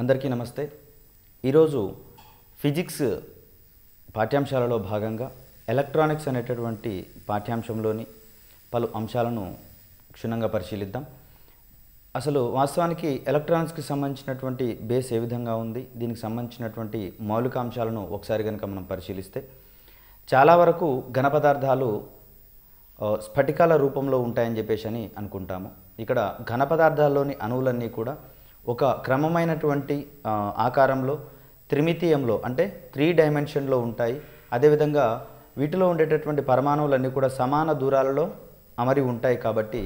అందరికీ నమస్తే ఈరోజు ఫిజిక్స్ పాఠ్యాంశాలలో భాగంగా ఎలక్ట్రానిక్స్ అనేటటువంటి పాఠ్యాంశంలోని పలు అంశాలను క్షుణ్ణంగా పరిశీలిద్దాం అసలు వాస్తవానికి ఎలక్ట్రానిక్స్కి సంబంధించినటువంటి బేస్ ఏ విధంగా ఉంది దీనికి సంబంధించినటువంటి మౌలిక అంశాలను ఒకసారి కనుక మనం పరిశీలిస్తే చాలా వరకు ఘన పదార్థాలు స్ఫటికాల రూపంలో ఉంటాయని చెప్పేసి అని అనుకుంటాము ఇక్కడ ఘన పదార్థాల్లోని అణువులన్నీ కూడా ఒక క్రమమైనటువంటి ఆకారంలో త్రిమితీయంలో అంటే త్రీ డైమెన్షన్లో ఉంటాయి అదేవిధంగా వీటిలో ఉండేటటువంటి పరమాణువులన్నీ కూడా సమాన దూరాలలో అమరి ఉంటాయి కాబట్టి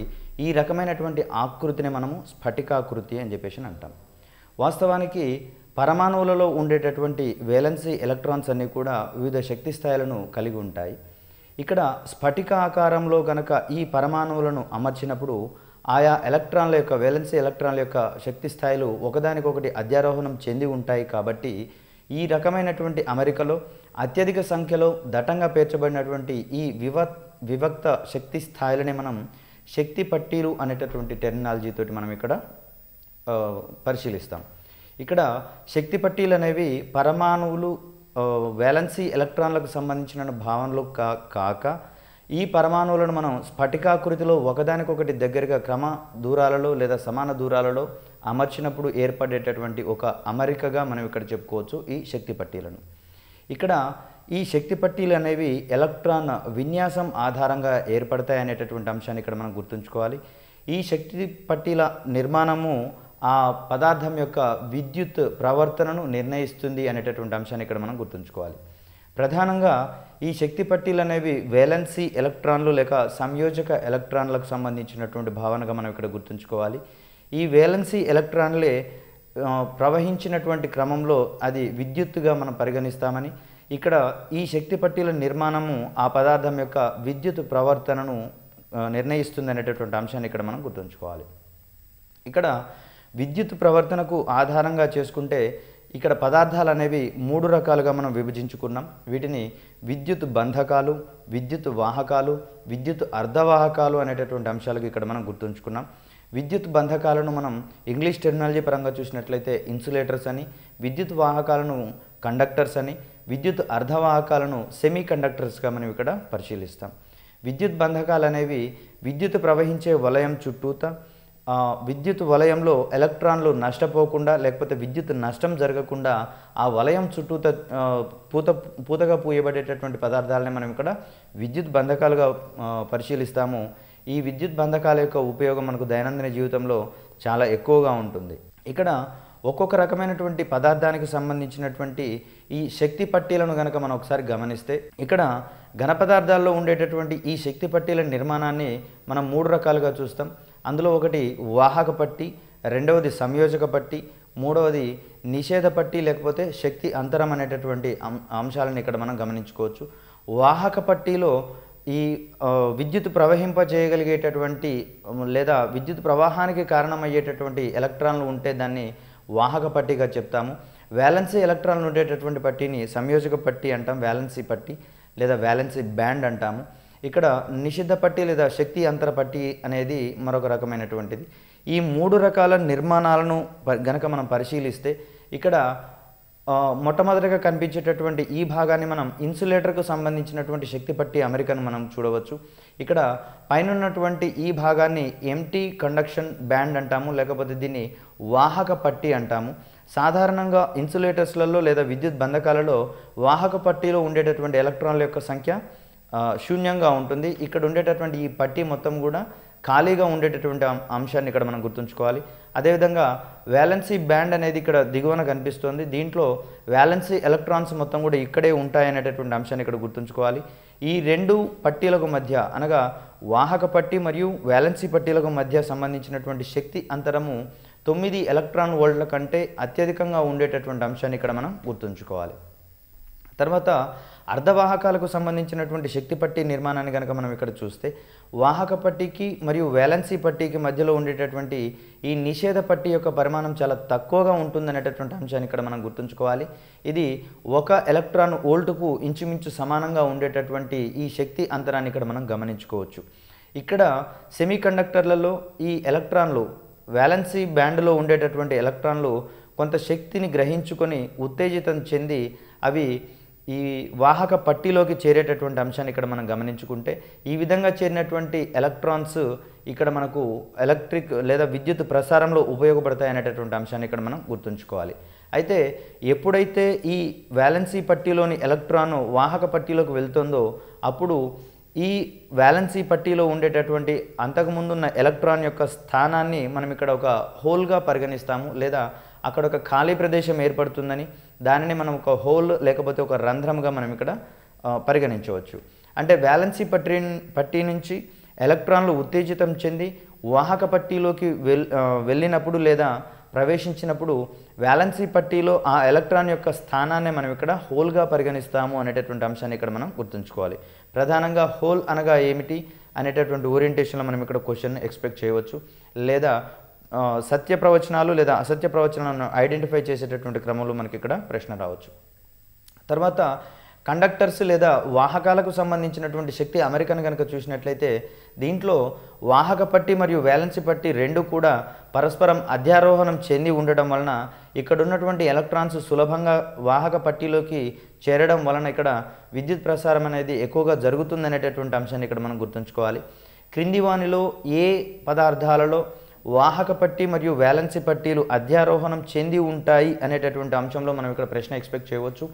ఈ రకమైనటువంటి ఆకృతిని మనము స్ఫటికాకృతి అని చెప్పేసి అంటాం వాస్తవానికి పరమాణువులలో ఉండేటటువంటి వేలెన్సీ ఎలక్ట్రాన్స్ అన్నీ కూడా వివిధ శక్తి స్థాయిలను కలిగి ఉంటాయి ఇక్కడ స్ఫటిక ఆకారంలో గనక ఈ పరమాణువులను అమర్చినప్పుడు ఆయా ఎలక్ట్రాన్ల యొక్క వేలెన్సీ ఎలక్ట్రాన్ల యొక్క శక్తి స్థాయిలు ఒకదానికొకటి అధ్యారోహణం చెంది ఉంటాయి కాబట్టి ఈ రకమైనటువంటి అమెరికలో అత్యధిక సంఖ్యలో దట్టంగా పేర్చబడినటువంటి ఈ వివ వివక్త శక్తి స్థాయిలని మనం శక్తి పట్టీలు అనేటటువంటి టెర్మినాలజీతోటి మనం ఇక్కడ పరిశీలిస్తాం ఇక్కడ శక్తి పట్టీలు అనేవి పరమాణువులు వేలెన్సీ ఎలక్ట్రాన్లకు సంబంధించిన భావనలు కాక ఈ పరమాణువులను మనం స్ఫటికాకృతిలో ఒకదానికొకటి దగ్గరగా క్రమ దూరాలలో లేదా సమాన దూరాలలో అమర్చినప్పుడు ఏర్పడేటటువంటి ఒక అమరికగా మనం ఇక్కడ చెప్పుకోవచ్చు ఈ శక్తి పట్టీలను ఇక్కడ ఈ శక్తి పట్టీలు అనేవి ఎలక్ట్రాన్ విన్యాసం ఆధారంగా ఏర్పడతాయి అనేటటువంటి అంశాన్ని ఇక్కడ మనం గుర్తుంచుకోవాలి ఈ శక్తి పట్టీల నిర్మాణము ఆ పదార్థం యొక్క విద్యుత్ ప్రవర్తనను నిర్ణయిస్తుంది అనేటటువంటి అంశాన్ని ఇక్కడ మనం గుర్తుంచుకోవాలి ప్రధానంగా ఈ శక్తి పట్టీలు అనేవి వేలెన్సీ ఎలక్ట్రాన్లు లేక సంయోజక ఎలక్ట్రాన్లకు సంబంధించినటువంటి భావనగా మనం ఇక్కడ గుర్తుంచుకోవాలి ఈ వేలెన్సీ ఎలక్ట్రాన్లే ప్రవహించినటువంటి క్రమంలో అది విద్యుత్తుగా మనం పరిగణిస్తామని ఇక్కడ ఈ శక్తి పట్టీల నిర్మాణము ఆ పదార్థం యొక్క విద్యుత్ ప్రవర్తనను నిర్ణయిస్తుంది అనేటటువంటి అంశాన్ని ఇక్కడ మనం గుర్తుంచుకోవాలి ఇక్కడ విద్యుత్ ప్రవర్తనకు ఆధారంగా చేసుకుంటే ఇక్కడ పదార్థాలు అనేవి మూడు రకాలుగా మనం విభజించుకున్నాం వీటిని విద్యుత్ బంధకాలు విద్యుత్ వాహకాలు విద్యుత్ అర్ధవాహకాలు అనేటటువంటి అంశాలకు ఇక్కడ మనం గుర్తుంచుకున్నాం విద్యుత్ బంధకాలను మనం ఇంగ్లీష్ టెక్నాలజీ పరంగా చూసినట్లయితే ఇన్సులేటర్స్ అని విద్యుత్ వాహకాలను కండక్టర్స్ అని విద్యుత్ అర్ధవాహకాలను సెమీ కండక్టర్స్గా మనం ఇక్కడ పరిశీలిస్తాం విద్యుత్ బంధకాలు అనేవి విద్యుత్ ప్రవహించే వలయం చుట్టూత విద్యుత్ వలయంలో ఎలక్ట్రాన్లు నష్టపోకుండా లేకపోతే విద్యుత్ నష్టం జరగకుండా ఆ వలయం చుట్టూత పూత పూతగా పూయబడేటటువంటి పదార్థాలని మనం ఇక్కడ విద్యుత్ బంధకాలుగా పరిశీలిస్తాము ఈ విద్యుత్ బంధకాల యొక్క ఉపయోగం మనకు దైనందిన జీవితంలో చాలా ఎక్కువగా ఉంటుంది ఇక్కడ ఒక్కొక్క రకమైనటువంటి పదార్థానికి సంబంధించినటువంటి ఈ శక్తి పట్టీలను కనుక మనం ఒకసారి గమనిస్తే ఇక్కడ ఘన పదార్థాల్లో ఉండేటటువంటి ఈ శక్తి పట్టీల నిర్మాణాన్ని మనం మూడు రకాలుగా చూస్తాం అందులో ఒకటి వాహక పట్టి రెండవది సంయోజక పట్టి మూడవది నిషేధ పట్టి లేకపోతే శక్తి అంతరం అనేటటువంటి అంశాలను ఇక్కడ మనం గమనించుకోవచ్చు వాహక పట్టిలో ఈ విద్యుత్ ప్రవహింప చేయగలిగేటటువంటి లేదా విద్యుత్ ప్రవాహానికి కారణమయ్యేటటువంటి ఎలక్ట్రాన్లు ఉంటే దాన్ని వాహక పట్టిగా చెప్తాము వ్యాలెన్సీ ఎలక్ట్రాన్లు ఉండేటటువంటి పట్టిని సంయోజక పట్టి అంటాం వ్యాలెన్సీ పట్టి లేదా వ్యాలెన్సీ బ్యాండ్ అంటాము ఇక్కడ నిషిద్ధ పట్టి లేదా శక్తి అంతర పట్టి అనేది మరొక రకమైనటువంటిది ఈ మూడు రకాల నిర్మాణాలను గనక మనం పరిశీలిస్తే ఇక్కడ మొట్టమొదటిగా కనిపించేటటువంటి ఈ భాగాన్ని మనం ఇన్సులేటర్కు సంబంధించినటువంటి శక్తి పట్టి అమెరికాను మనం చూడవచ్చు ఇక్కడ ఉన్నటువంటి ఈ భాగాన్ని ఎంటీ కండక్షన్ బ్యాండ్ అంటాము లేకపోతే దీన్ని వాహక పట్టి అంటాము సాధారణంగా ఇన్సులేటర్స్లలో లేదా విద్యుత్ బంధకాలలో వాహక పట్టీలో ఉండేటటువంటి ఎలక్ట్రాన్ల యొక్క సంఖ్య శూన్యంగా ఉంటుంది ఇక్కడ ఉండేటటువంటి ఈ పట్టి మొత్తం కూడా ఖాళీగా ఉండేటటువంటి అంశాన్ని ఇక్కడ మనం గుర్తుంచుకోవాలి అదేవిధంగా వ్యాలెన్సీ బ్యాండ్ అనేది ఇక్కడ దిగువన కనిపిస్తుంది దీంట్లో వ్యాలెన్సీ ఎలక్ట్రాన్స్ మొత్తం కూడా ఇక్కడే ఉంటాయనేటటువంటి అంశాన్ని ఇక్కడ గుర్తుంచుకోవాలి ఈ రెండు పట్టీలకు మధ్య అనగా వాహక పట్టి మరియు వ్యాలెన్సీ పట్టీలకు మధ్య సంబంధించినటువంటి శక్తి అంతరము తొమ్మిది ఎలక్ట్రాన్ వోల్ట్ల కంటే అత్యధికంగా ఉండేటటువంటి అంశాన్ని ఇక్కడ మనం గుర్తుంచుకోవాలి తర్వాత అర్ధవాహకాలకు సంబంధించినటువంటి శక్తి పట్టీ నిర్మాణాన్ని కనుక మనం ఇక్కడ చూస్తే వాహక పట్టీకి మరియు వేలన్సీ పట్టీకి మధ్యలో ఉండేటటువంటి ఈ నిషేధ పట్టీ యొక్క పరిమాణం చాలా తక్కువగా ఉంటుందనేటటువంటి అంశాన్ని ఇక్కడ మనం గుర్తుంచుకోవాలి ఇది ఒక ఎలక్ట్రాన్ వోల్ట్కు ఇంచుమించు సమానంగా ఉండేటటువంటి ఈ శక్తి అంతరాన్ని ఇక్కడ మనం గమనించుకోవచ్చు ఇక్కడ సెమీకండక్టర్లలో ఈ ఎలక్ట్రాన్లు వ్యాలెన్సీ బ్యాండ్లో ఉండేటటువంటి ఎలక్ట్రాన్లు కొంత శక్తిని గ్రహించుకొని ఉత్తేజితం చెంది అవి ఈ వాహక పట్టీలోకి చేరేటటువంటి అంశాన్ని ఇక్కడ మనం గమనించుకుంటే ఈ విధంగా చేరినటువంటి ఎలక్ట్రాన్స్ ఇక్కడ మనకు ఎలక్ట్రిక్ లేదా విద్యుత్ ప్రసారంలో ఉపయోగపడతాయి అనేటటువంటి అంశాన్ని ఇక్కడ మనం గుర్తుంచుకోవాలి అయితే ఎప్పుడైతే ఈ వ్యాలెన్సీ పట్టీలోని ఎలక్ట్రాన్ వాహక పట్టీలోకి వెళ్తుందో అప్పుడు ఈ వ్యాలెన్సీ పట్టీలో ఉండేటటువంటి అంతకుముందున్న ఎలక్ట్రాన్ యొక్క స్థానాన్ని మనం ఇక్కడ ఒక హోల్గా పరిగణిస్తాము లేదా అక్కడ ఒక ఖాళీ ప్రదేశం ఏర్పడుతుందని దానిని మనం ఒక హోల్ లేకపోతే ఒక రంధ్రంగా మనం ఇక్కడ పరిగణించవచ్చు అంటే వ్యాలెన్సీ పట్టీ పట్టీ నుంచి ఎలక్ట్రాన్లు ఉత్తేజితం చెంది వాహక పట్టీలోకి వెల్ వెళ్ళినప్పుడు లేదా ప్రవేశించినప్పుడు వ్యాలెన్సీ పట్టీలో ఆ ఎలక్ట్రాన్ యొక్క స్థానాన్ని మనం ఇక్కడ హోల్గా పరిగణిస్తాము అనేటటువంటి అంశాన్ని ఇక్కడ మనం గుర్తుంచుకోవాలి ప్రధానంగా హోల్ అనగా ఏమిటి అనేటటువంటి ఓరియంటేషన్లో మనం ఇక్కడ క్వశ్చన్ ఎక్స్పెక్ట్ చేయవచ్చు లేదా సత్య ప్రవచనాలు లేదా అసత్య ప్రవచనాలను ఐడెంటిఫై చేసేటటువంటి క్రమంలో మనకి ఇక్కడ ప్రశ్న రావచ్చు తర్వాత కండక్టర్స్ లేదా వాహకాలకు సంబంధించినటువంటి శక్తి అమెరికన్ కనుక చూసినట్లయితే దీంట్లో వాహక పట్టి మరియు వ్యాలెన్సీ పట్టి రెండు కూడా పరస్పరం అధ్యారోహణం చెంది ఉండడం వలన ఇక్కడ ఉన్నటువంటి ఎలక్ట్రాన్స్ సులభంగా వాహక పట్టిలోకి చేరడం వలన ఇక్కడ విద్యుత్ ప్రసారం అనేది ఎక్కువగా జరుగుతుందనేటటువంటి అంశాన్ని ఇక్కడ మనం గుర్తుంచుకోవాలి క్రింది వానిలో ఏ పదార్థాలలో వాహక పట్టి మరియు వ్యాలెన్సీ పట్టీలు అధ్యారోహణం చెంది ఉంటాయి అనేటటువంటి అంశంలో మనం ఇక్కడ ప్రశ్న ఎక్స్పెక్ట్ చేయవచ్చు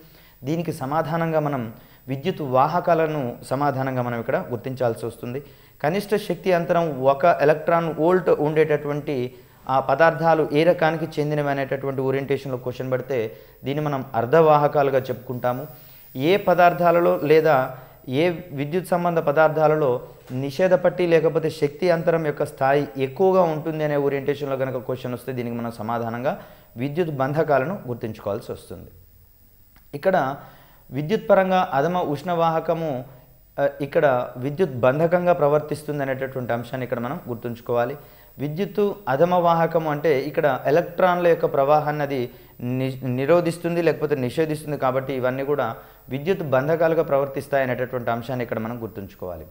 దీనికి సమాధానంగా మనం విద్యుత్ వాహకాలను సమాధానంగా మనం ఇక్కడ గుర్తించాల్సి వస్తుంది కనిష్ట శక్తి అంతరం ఒక ఎలక్ట్రాన్ వోల్ట్ ఉండేటటువంటి ఆ పదార్థాలు ఏ రకానికి చెందినవి అనేటటువంటి ఓరియంటేషన్లో క్వశ్చన్ పడితే దీన్ని మనం అర్ధవాహకాలుగా చెప్పుకుంటాము ఏ పదార్థాలలో లేదా ఏ విద్యుత్ సంబంధ పదార్థాలలో నిషేధ పట్టి లేకపోతే శక్తి అంతరం యొక్క స్థాయి ఎక్కువగా ఉంటుంది అనే ఓరియంటేషన్లో కనుక క్వశ్చన్ వస్తే దీనికి మనం సమాధానంగా విద్యుత్ బంధకాలను గుర్తుంచుకోవాల్సి వస్తుంది ఇక్కడ విద్యుత్ పరంగా అధమ ఉష్ణవాహకము ఇక్కడ విద్యుత్ బంధకంగా ప్రవర్తిస్తుంది అనేటటువంటి అంశాన్ని ఇక్కడ మనం గుర్తుంచుకోవాలి విద్యుత్తు అధమ వాహకము అంటే ఇక్కడ ఎలక్ట్రాన్ల యొక్క ప్రవాహాన్ని అది నిరోధిస్తుంది లేకపోతే నిషేధిస్తుంది కాబట్టి ఇవన్నీ కూడా విద్యుత్ బంధకాలుగా ప్రవర్తిస్తాయి అనేటటువంటి అంశాన్ని ఇక్కడ మనం గుర్తుంచుకోవాలి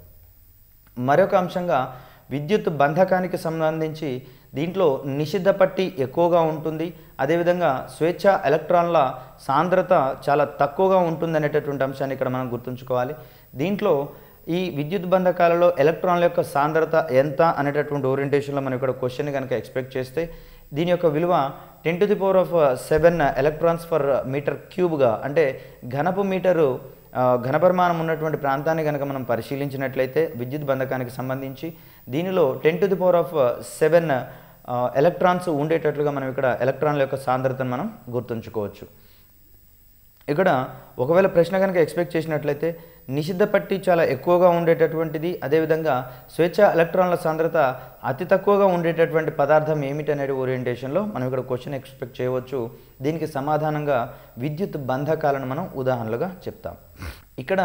మరొక అంశంగా విద్యుత్ బంధకానికి సంబంధించి దీంట్లో నిషిద్ధ పట్టి ఎక్కువగా ఉంటుంది అదేవిధంగా స్వేచ్ఛ ఎలక్ట్రాన్ల సాంద్రత చాలా తక్కువగా ఉంటుంది అనేటటువంటి అంశాన్ని ఇక్కడ మనం గుర్తుంచుకోవాలి దీంట్లో ఈ విద్యుత్ బంధకాలలో ఎలక్ట్రాన్ల యొక్క సాంద్రత ఎంత అనేటటువంటి ఓరియంటేషన్లో మనం ఇక్కడ క్వశ్చన్ కనుక ఎక్స్పెక్ట్ చేస్తే దీని యొక్క విలువ ten to the power of seven electrons per metre క్యూబ్గా అంటే ఘనపు మీటరు ఘనపరిమాణం ఉన్నటువంటి ప్రాంతాన్ని కనుక మనం పరిశీలించినట్లయితే విద్యుత్ బంధకానికి సంబంధించి దీనిలో ten to the power of seven electrons ఉండేటట్లుగా మనం ఇక్కడ ఎలక్ట్రాన్ల యొక్క సాంద్రతను మనం గుర్తుంచుకోవచ్చు ఇక్కడ ఒకవేళ ప్రశ్న కనుక ఎక్స్పెక్ట్ చేసినట్లయితే నిషిద్ధ పట్టి చాలా ఎక్కువగా ఉండేటటువంటిది అదేవిధంగా స్వేచ్ఛ ఎలక్ట్రాన్ల సాంద్రత అతి తక్కువగా ఉండేటటువంటి పదార్థం ఏమిటనేది ఓరియంటేషన్లో మనం ఇక్కడ క్వశ్చన్ ఎక్స్పెక్ట్ చేయవచ్చు దీనికి సమాధానంగా విద్యుత్ బంధకాలను మనం ఉదాహరణలుగా చెప్తాం ఇక్కడ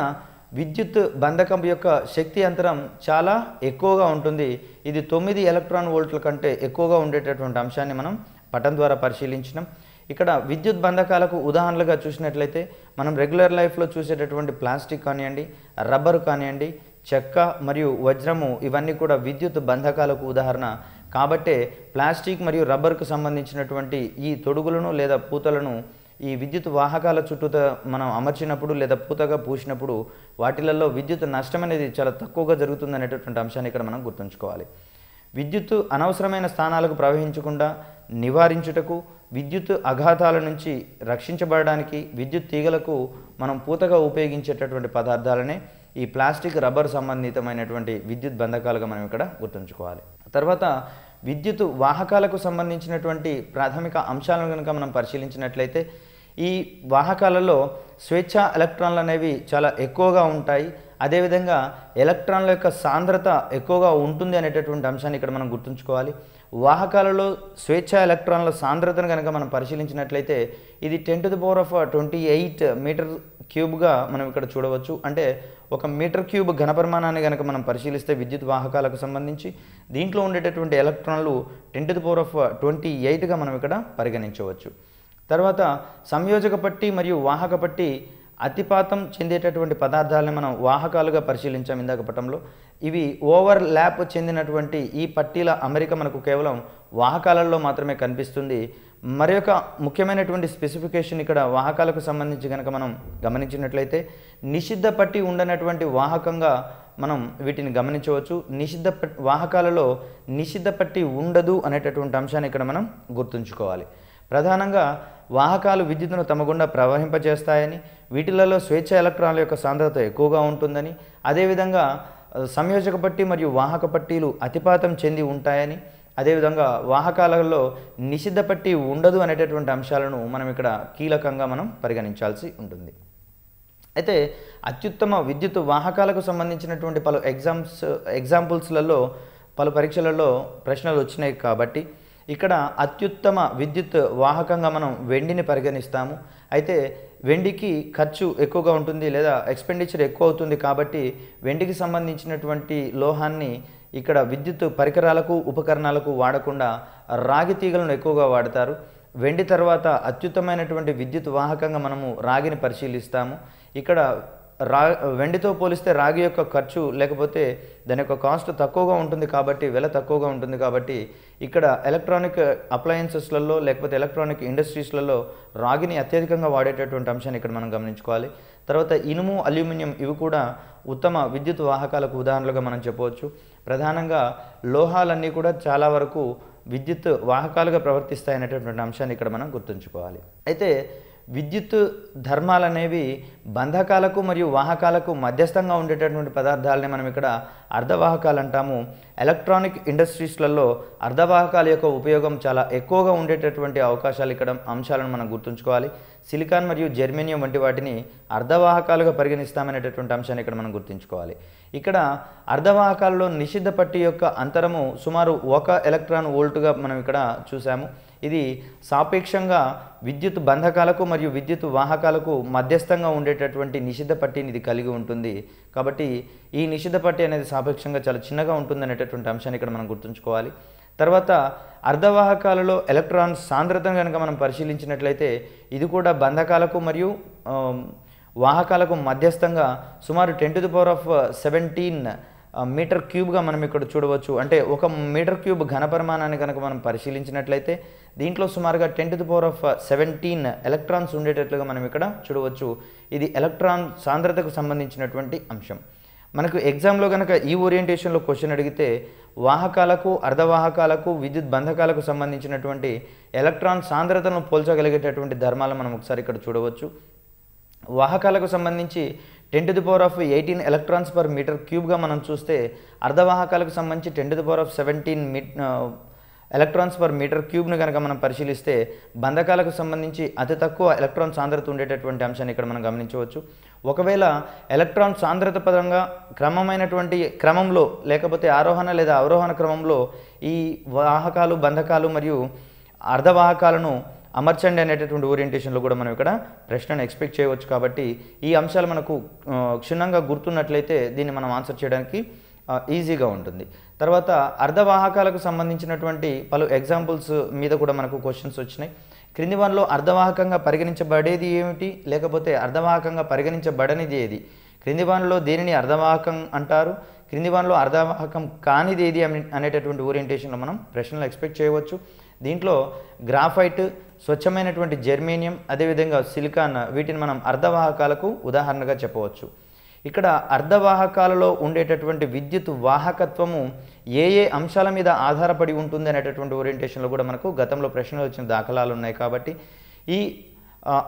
విద్యుత్ బంధకం యొక్క శక్తి అంతరం చాలా ఎక్కువగా ఉంటుంది ఇది తొమ్మిది ఎలక్ట్రాన్ వోల్ట్ల కంటే ఎక్కువగా ఉండేటటువంటి అంశాన్ని మనం పటం ద్వారా పరిశీలించినాం ఇక్కడ విద్యుత్ బంధకాలకు ఉదాహరణలుగా చూసినట్లయితే మనం రెగ్యులర్ లైఫ్లో చూసేటటువంటి ప్లాస్టిక్ కానివ్వండి రబ్బరు కానివ్వండి చెక్క మరియు వజ్రము ఇవన్నీ కూడా విద్యుత్ బంధకాలకు ఉదాహరణ కాబట్టే ప్లాస్టిక్ మరియు రబ్బర్కు సంబంధించినటువంటి ఈ తొడుగులను లేదా పూతలను ఈ విద్యుత్ వాహకాల చుట్టూతో మనం అమర్చినప్పుడు లేదా పూతగా పూసినప్పుడు వాటిలలో విద్యుత్ నష్టం అనేది చాలా తక్కువగా జరుగుతుంది అనేటటువంటి అంశాన్ని ఇక్కడ మనం గుర్తుంచుకోవాలి విద్యుత్ అనవసరమైన స్థానాలకు ప్రవహించకుండా నివారించుటకు విద్యుత్ అఘాతాల నుంచి రక్షించబడడానికి విద్యుత్ తీగలకు మనం పూతగా ఉపయోగించేటటువంటి పదార్థాలనే ఈ ప్లాస్టిక్ రబ్బర్ సంబంధితమైనటువంటి విద్యుత్ బంధకాలుగా మనం ఇక్కడ గుర్తుంచుకోవాలి తర్వాత విద్యుత్ వాహకాలకు సంబంధించినటువంటి ప్రాథమిక అంశాలను కనుక మనం పరిశీలించినట్లయితే ఈ వాహకాలలో స్వేచ్ఛ ఎలక్ట్రాన్లు అనేవి చాలా ఎక్కువగా ఉంటాయి అదేవిధంగా ఎలక్ట్రాన్ల యొక్క సాంద్రత ఎక్కువగా ఉంటుంది అనేటటువంటి అంశాన్ని ఇక్కడ మనం గుర్తుంచుకోవాలి వాహకాలలో స్వేచ్ఛ ఎలక్ట్రాన్ల సాంద్రతను కనుక మనం పరిశీలించినట్లయితే ఇది ten to the power of twenty eight metre క్యూబ్గా మనం ఇక్కడ చూడవచ్చు అంటే ఒక మీటర్ క్యూబ్ ఘనపరిమాణాన్ని కనుక మనం పరిశీలిస్తే విద్యుత్ వాహకాలకు సంబంధించి దీంట్లో ఉండేటటువంటి ఎలక్ట్రాన్లు ten to the power of twenty ఎయిట్గా మనం ఇక్కడ పరిగణించవచ్చు తర్వాత సంయోజక పట్టి మరియు వాహక పట్టి అతిపాతం చెందేటటువంటి పదార్థాలను మనం వాహకాలుగా పరిశీలించాం ఇందాక పటంలో ఇవి ఓవర్ ల్యాప్ చెందినటువంటి ఈ పట్టీల అమెరిక మనకు కేవలం వాహకాలలో మాత్రమే కనిపిస్తుంది మరి ముఖ్యమైనటువంటి స్పెసిఫికేషన్ ఇక్కడ వాహకాలకు సంబంధించి కనుక మనం గమనించినట్లయితే నిషిద్ధ పట్టి ఉండనటువంటి వాహకంగా మనం వీటిని గమనించవచ్చు నిషిద్ధ వాహకాలలో నిషిద్ధ పట్టి ఉండదు అనేటటువంటి అంశాన్ని ఇక్కడ మనం గుర్తుంచుకోవాలి ప్రధానంగా వాహకాలు విద్యుత్తును తమ గుండా ప్రవహింపజేస్తాయని వీటిలలో స్వేచ్ఛ ఎలక్ట్రాన్ల యొక్క సాంద్రత ఎక్కువగా ఉంటుందని అదేవిధంగా సంయోజక పట్టి మరియు వాహక పట్టీలు అతిపాతం చెంది ఉంటాయని అదేవిధంగా వాహకాలలో నిషిద్ధ పట్టి ఉండదు అనేటటువంటి అంశాలను మనం ఇక్కడ కీలకంగా మనం పరిగణించాల్సి ఉంటుంది అయితే అత్యుత్తమ విద్యుత్ వాహకాలకు సంబంధించినటువంటి పలు ఎగ్జామ్స్ ఎగ్జాంపుల్స్లలో పలు పరీక్షలలో ప్రశ్నలు వచ్చినాయి కాబట్టి ఇక్కడ అత్యుత్తమ విద్యుత్ వాహకంగా మనం వెండిని పరిగణిస్తాము అయితే వెండికి ఖర్చు ఎక్కువగా ఉంటుంది లేదా ఎక్స్పెండిచర్ ఎక్కువ అవుతుంది కాబట్టి వెండికి సంబంధించినటువంటి లోహాన్ని ఇక్కడ విద్యుత్ పరికరాలకు ఉపకరణాలకు వాడకుండా రాగి తీగలను ఎక్కువగా వాడతారు వెండి తర్వాత అత్యుత్తమైనటువంటి విద్యుత్ వాహకంగా మనము రాగిని పరిశీలిస్తాము ఇక్కడ రా వెండితో పోలిస్తే రాగి యొక్క ఖర్చు లేకపోతే దాని యొక్క కాస్ట్ తక్కువగా ఉంటుంది కాబట్టి వెల తక్కువగా ఉంటుంది కాబట్టి ఇక్కడ ఎలక్ట్రానిక్ అప్లయన్సెస్లలో లేకపోతే ఎలక్ట్రానిక్ ఇండస్ట్రీస్లలో రాగిని అత్యధికంగా వాడేటటువంటి అంశాన్ని ఇక్కడ మనం గమనించుకోవాలి తర్వాత ఇనుము అల్యూమినియం ఇవి కూడా ఉత్తమ విద్యుత్ వాహకాలకు ఉదాహరణలుగా మనం చెప్పవచ్చు ప్రధానంగా లోహాలన్నీ కూడా చాలా వరకు విద్యుత్ వాహకాలుగా ప్రవర్తిస్తాయనేటటువంటి అంశాన్ని ఇక్కడ మనం గుర్తుంచుకోవాలి అయితే విద్యుత్ ధర్మాలు అనేవి బంధకాలకు మరియు వాహకాలకు మధ్యస్థంగా ఉండేటటువంటి పదార్థాలని మనం ఇక్కడ అర్ధవాహకాలు అంటాము ఎలక్ట్రానిక్ ఇండస్ట్రీస్లలో అర్ధవాహకాల యొక్క ఉపయోగం చాలా ఎక్కువగా ఉండేటటువంటి అవకాశాలు ఇక్కడ అంశాలను మనం గుర్తుంచుకోవాలి సిలికాన్ మరియు జెర్మేనియం వంటి వాటిని అర్ధవాహకాలుగా పరిగణిస్తామనేటటువంటి అంశాన్ని ఇక్కడ మనం గుర్తుంచుకోవాలి ఇక్కడ అర్ధవాహకాలలో నిషిద్ధ పట్టి యొక్క అంతరము సుమారు ఒక ఎలక్ట్రాన్ వోల్ట్గా మనం ఇక్కడ చూసాము ఇది సాపేక్షంగా విద్యుత్ బంధకాలకు మరియు విద్యుత్ వాహకాలకు మధ్యస్థంగా ఉండేటటువంటి నిషిద్ధ పట్టీని ఇది కలిగి ఉంటుంది కాబట్టి ఈ నిషిద్ధ పట్టీ అనేది సాపేక్షంగా చాలా చిన్నగా ఉంటుంది అనేటటువంటి అంశాన్ని ఇక్కడ మనం గుర్తుంచుకోవాలి తర్వాత అర్ధవాహకాలలో ఎలక్ట్రాన్ సాంద్రతను కనుక మనం పరిశీలించినట్లయితే ఇది కూడా బంధకాలకు మరియు వాహకాలకు మధ్యస్థంగా సుమారు ten to the power of seventeen metre క్యూబ్గా మనం ఇక్కడ చూడవచ్చు అంటే ఒక మీటర్ క్యూబ్ ఘన పరిమాణాన్ని కనుక మనం పరిశీలించినట్లయితే దీంట్లో సుమారుగా ten to the power of seventeen uh, electrons ఉండేటట్లుగా మనం ఇక్కడ చూడవచ్చు ఇది ఎలక్ట్రాన్ సాంద్రతకు సంబంధించినటువంటి అంశం మనకు ఎగ్జామ్లో కనుక ఈ ఓరియంటేషన్లో క్వశ్చన్ అడిగితే వాహకాలకు అర్ధవాహకాలకు విద్యుత్ బంధకాలకు సంబంధించినటువంటి ఎలక్ట్రాన్ సాంద్రతను పోల్చగలిగేటటువంటి ధర్మాలు మనం ఒకసారి ఇక్కడ చూడవచ్చు వాహకాలకు సంబంధించి ten to the power of eighteen electrons per metre క్యూబ్గా మనం చూస్తే అర్ధవాహకాలకు సంబంధించి ten to the power of seventeen మీ ఎలక్ట్రాన్స్ పర్ మీటర్ క్యూబ్ను కనుక మనం పరిశీలిస్తే బంధకాలకు సంబంధించి అతి తక్కువ ఎలక్ట్రాన్ సాంద్రత ఉండేటటువంటి అంశాన్ని ఇక్కడ మనం గమనించవచ్చు ఒకవేళ ఎలక్ట్రాన్ సాంద్రత పరంగా క్రమమైనటువంటి క్రమంలో లేకపోతే ఆరోహణ లేదా అవరోహణ క్రమంలో ఈ వాహకాలు బంధకాలు మరియు అర్ధవాహకాలను అమర్చండి అనేటటువంటి ఓరియంటేషన్లో కూడా మనం ఇక్కడ ప్రశ్నను ఎక్స్పెక్ట్ చేయవచ్చు కాబట్టి ఈ అంశాలు మనకు క్షుణ్ణంగా గుర్తున్నట్లయితే దీన్ని మనం ఆన్సర్ చేయడానికి ఈజీగా ఉంటుంది తర్వాత అర్ధవాహకాలకు సంబంధించినటువంటి పలు ఎగ్జాంపుల్స్ మీద కూడా మనకు క్వశ్చన్స్ వచ్చినాయి క్రింది వనలో అర్ధవాహకంగా పరిగణించబడేది ఏమిటి లేకపోతే అర్ధవాహకంగా పరిగణించబడనిది ఏది క్రింది వనలో దేనిని అర్ధవాహకం అంటారు క్రింది వనలో అర్ధవాహకం కానిది ఏది అనేటటువంటి ఓరియంటేషన్లో మనం ప్రశ్నలు ఎక్స్పెక్ట్ చేయవచ్చు దీంట్లో గ్రాఫైట్ స్వచ్ఛమైనటువంటి జర్మేనియం అదేవిధంగా సిలికాన్ వీటిని మనం అర్ధవాహకాలకు ఉదాహరణగా చెప్పవచ్చు ఇక్కడ అర్ధవాహకాలలో ఉండేటటువంటి విద్యుత్ వాహకత్వము ఏ ఏ అంశాల మీద ఆధారపడి ఉంటుంది అనేటటువంటి ఓరియంటేషన్లో కూడా మనకు గతంలో ప్రశ్నలు వచ్చిన దాఖలాలు ఉన్నాయి కాబట్టి ఈ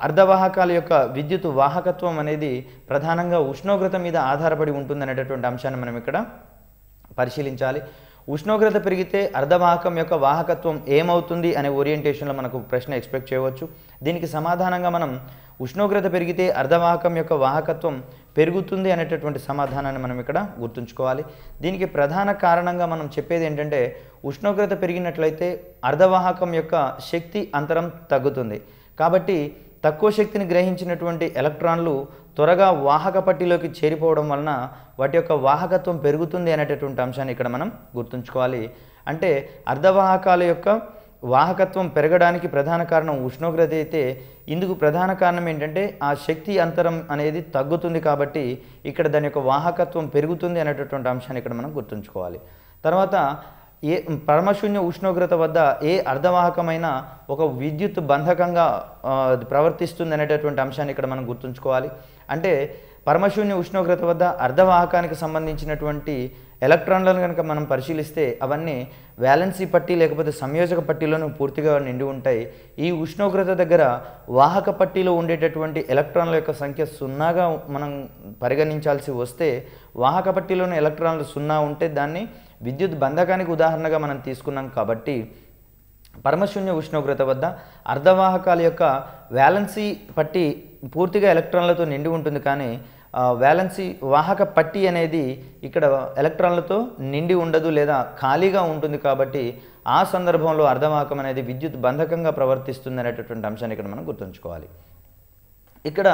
అర్ధవాహకాల యొక్క విద్యుత్ వాహకత్వం అనేది ప్రధానంగా ఉష్ణోగ్రత మీద ఆధారపడి ఉంటుంది అనేటటువంటి అంశాన్ని మనం ఇక్కడ పరిశీలించాలి ఉష్ణోగ్రత పెరిగితే అర్ధవాహకం యొక్క వాహకత్వం ఏమవుతుంది అనే ఓరియంటేషన్లో మనకు ప్రశ్న ఎక్స్పెక్ట్ చేయవచ్చు దీనికి సమాధానంగా మనం ఉష్ణోగ్రత పెరిగితే అర్ధవాహకం యొక్క వాహకత్వం పెరుగుతుంది అనేటటువంటి సమాధానాన్ని మనం ఇక్కడ గుర్తుంచుకోవాలి దీనికి ప్రధాన కారణంగా మనం చెప్పేది ఏంటంటే ఉష్ణోగ్రత పెరిగినట్లయితే అర్ధవాహకం యొక్క శక్తి అంతరం తగ్గుతుంది కాబట్టి తక్కువ శక్తిని గ్రహించినటువంటి ఎలక్ట్రాన్లు త్వరగా వాహక పట్టిలోకి చేరిపోవడం వలన వాటి యొక్క వాహకత్వం పెరుగుతుంది అనేటటువంటి అంశాన్ని ఇక్కడ మనం గుర్తుంచుకోవాలి అంటే అర్ధవాహకాల యొక్క వాహకత్వం పెరగడానికి ప్రధాన కారణం ఉష్ణోగ్రత అయితే ఇందుకు ప్రధాన కారణం ఏంటంటే ఆ శక్తి అంతరం అనేది తగ్గుతుంది కాబట్టి ఇక్కడ దాని యొక్క వాహకత్వం పెరుగుతుంది అనేటటువంటి అంశాన్ని ఇక్కడ మనం గుర్తుంచుకోవాలి తర్వాత ఏ పరమశూన్య ఉష్ణోగ్రత వద్ద ఏ అర్ధవాహకమైన ఒక విద్యుత్ బంధకంగా ప్రవర్తిస్తుంది అనేటటువంటి అంశాన్ని ఇక్కడ మనం గుర్తుంచుకోవాలి అంటే పరమశూన్య ఉష్ణోగ్రత వద్ద అర్ధవాహకానికి సంబంధించినటువంటి ఎలక్ట్రాన్లను కనుక మనం పరిశీలిస్తే అవన్నీ వ్యాలెన్సీ పట్టి లేకపోతే సంయోజక పట్టీలోనూ పూర్తిగా నిండి ఉంటాయి ఈ ఉష్ణోగ్రత దగ్గర వాహక పట్టీలో ఉండేటటువంటి ఎలక్ట్రాన్ల యొక్క సంఖ్య సున్నాగా మనం పరిగణించాల్సి వస్తే వాహక పట్టీలోని ఎలక్ట్రాన్లు సున్నా ఉంటే దాన్ని విద్యుత్ బంధకానికి ఉదాహరణగా మనం తీసుకున్నాం కాబట్టి పరమశూన్య ఉష్ణోగ్రత వద్ద అర్ధవాహకాల యొక్క వ్యాలెన్సీ పట్టి పూర్తిగా ఎలక్ట్రాన్లతో నిండి ఉంటుంది కానీ వ్యాలెన్సీ వాహక పట్టి అనేది ఇక్కడ ఎలక్ట్రాన్లతో నిండి ఉండదు లేదా ఖాళీగా ఉంటుంది కాబట్టి ఆ సందర్భంలో అర్ధవాహకం అనేది విద్యుత్ బంధకంగా ప్రవర్తిస్తుంది అనేటటువంటి అంశాన్ని ఇక్కడ మనం గుర్తుంచుకోవాలి ఇక్కడ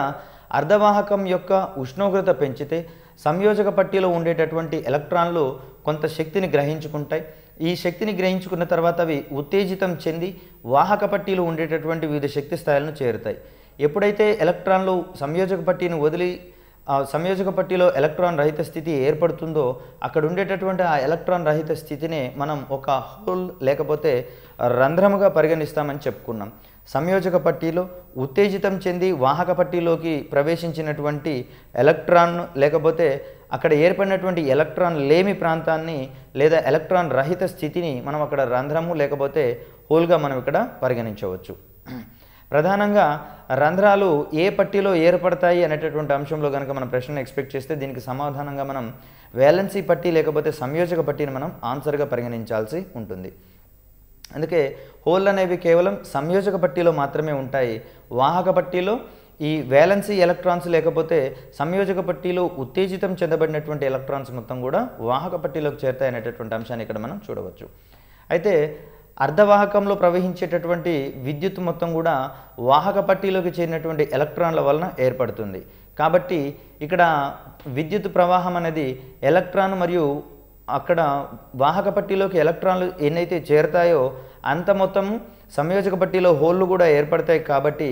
అర్ధవాహకం యొక్క ఉష్ణోగ్రత పెంచితే సంయోజక పట్టీలో ఉండేటటువంటి ఎలక్ట్రాన్లు కొంత శక్తిని గ్రహించుకుంటాయి ఈ శక్తిని గ్రహించుకున్న తర్వాత అవి ఉత్తేజితం చెంది వాహక పట్టీలు ఉండేటటువంటి వివిధ శక్తి స్థాయిలను చేరుతాయి ఎప్పుడైతే ఎలక్ట్రాన్లు సంయోజక పట్టీని వదిలి సంయోజక పట్టిలో ఎలక్ట్రాన్ రహిత స్థితి ఏర్పడుతుందో అక్కడ ఉండేటటువంటి ఆ ఎలక్ట్రాన్ రహిత స్థితిని మనం ఒక హోల్ లేకపోతే రంధ్రముగా పరిగణిస్తామని చెప్పుకున్నాం సంయోజక పట్టీలో ఉత్తేజితం చెంది వాహక పట్టీలోకి ప్రవేశించినటువంటి ఎలక్ట్రాన్ లేకపోతే అక్కడ ఏర్పడినటువంటి ఎలక్ట్రాన్ లేమి ప్రాంతాన్ని లేదా ఎలక్ట్రాన్ రహిత స్థితిని మనం అక్కడ రంధ్రము లేకపోతే హోల్గా మనం ఇక్కడ పరిగణించవచ్చు ప్రధానంగా రంధ్రాలు ఏ పట్టీలో ఏర్పడతాయి అనేటటువంటి అంశంలో కనుక మనం ప్రశ్నను ఎక్స్పెక్ట్ చేస్తే దీనికి సమాధానంగా మనం వేలెన్సీ పట్టి లేకపోతే సంయోజక పట్టిని మనం ఆన్సర్గా పరిగణించాల్సి ఉంటుంది అందుకే హోల్ అనేవి కేవలం సంయోజక పట్టీలో మాత్రమే ఉంటాయి వాహక పట్టీలో ఈ వ్యాలెన్సీ ఎలక్ట్రాన్స్ లేకపోతే సంయోజక పట్టీలో ఉత్తేజితం చెందబడినటువంటి ఎలక్ట్రాన్స్ మొత్తం కూడా వాహక పట్టీలోకి చేరుతాయనేటటువంటి అంశాన్ని ఇక్కడ మనం చూడవచ్చు అయితే అర్ధవాహకంలో ప్రవహించేటటువంటి విద్యుత్ మొత్తం కూడా వాహక పట్టీలోకి చేరినటువంటి ఎలక్ట్రాన్ల వలన ఏర్పడుతుంది కాబట్టి ఇక్కడ విద్యుత్ ప్రవాహం అనేది ఎలక్ట్రాన్ మరియు అక్కడ వాహక పట్టీలోకి ఎలక్ట్రాన్లు ఎన్నైతే చేరతాయో అంత మొత్తం సంయోజక పట్టీలో హోల్లు కూడా ఏర్పడతాయి కాబట్టి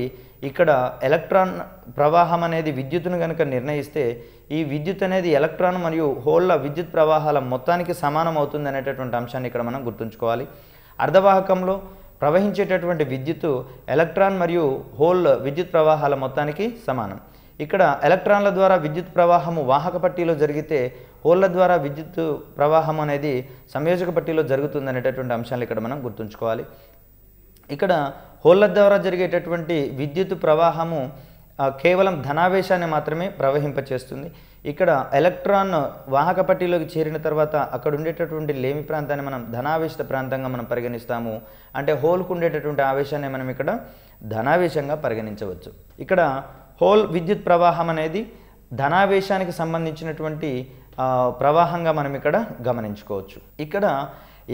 ఇక్కడ ఎలక్ట్రాన్ ప్రవాహం అనేది విద్యుత్తును కనుక నిర్ణయిస్తే ఈ విద్యుత్ అనేది ఎలక్ట్రాన్ మరియు హోల్ల విద్యుత్ ప్రవాహాల మొత్తానికి సమానం అవుతుంది అనేటటువంటి అంశాన్ని ఇక్కడ మనం గుర్తుంచుకోవాలి అర్ధవాహకంలో ప్రవహించేటటువంటి విద్యుత్తు ఎలక్ట్రాన్ మరియు హోల్ విద్యుత్ ప్రవాహాల మొత్తానికి సమానం ఇక్కడ ఎలక్ట్రాన్ల ద్వారా విద్యుత్ ప్రవాహము వాహక పట్టీలో జరిగితే హోల్ల ద్వారా విద్యుత్ ప్రవాహం అనేది సంయోజక పట్టీలో జరుగుతుంది అనేటటువంటి అంశాలు ఇక్కడ మనం గుర్తుంచుకోవాలి ఇక్కడ హోల్ల ద్వారా జరిగేటటువంటి విద్యుత్ ప్రవాహము కేవలం ధనావేశాన్ని మాత్రమే ప్రవహింపచేస్తుంది ఇక్కడ ఎలక్ట్రాన్ వాహక పట్టీలోకి చేరిన తర్వాత అక్కడ ఉండేటటువంటి లేమి ప్రాంతాన్ని మనం ధనావేశ ప్రాంతంగా మనం పరిగణిస్తాము అంటే హోల్కు ఉండేటటువంటి ఆవేశాన్ని మనం ఇక్కడ ధనావేశంగా పరిగణించవచ్చు ఇక్కడ హోల్ విద్యుత్ ప్రవాహం అనేది ధనావేశానికి సంబంధించినటువంటి ప్రవాహంగా మనం ఇక్కడ గమనించుకోవచ్చు ఇక్కడ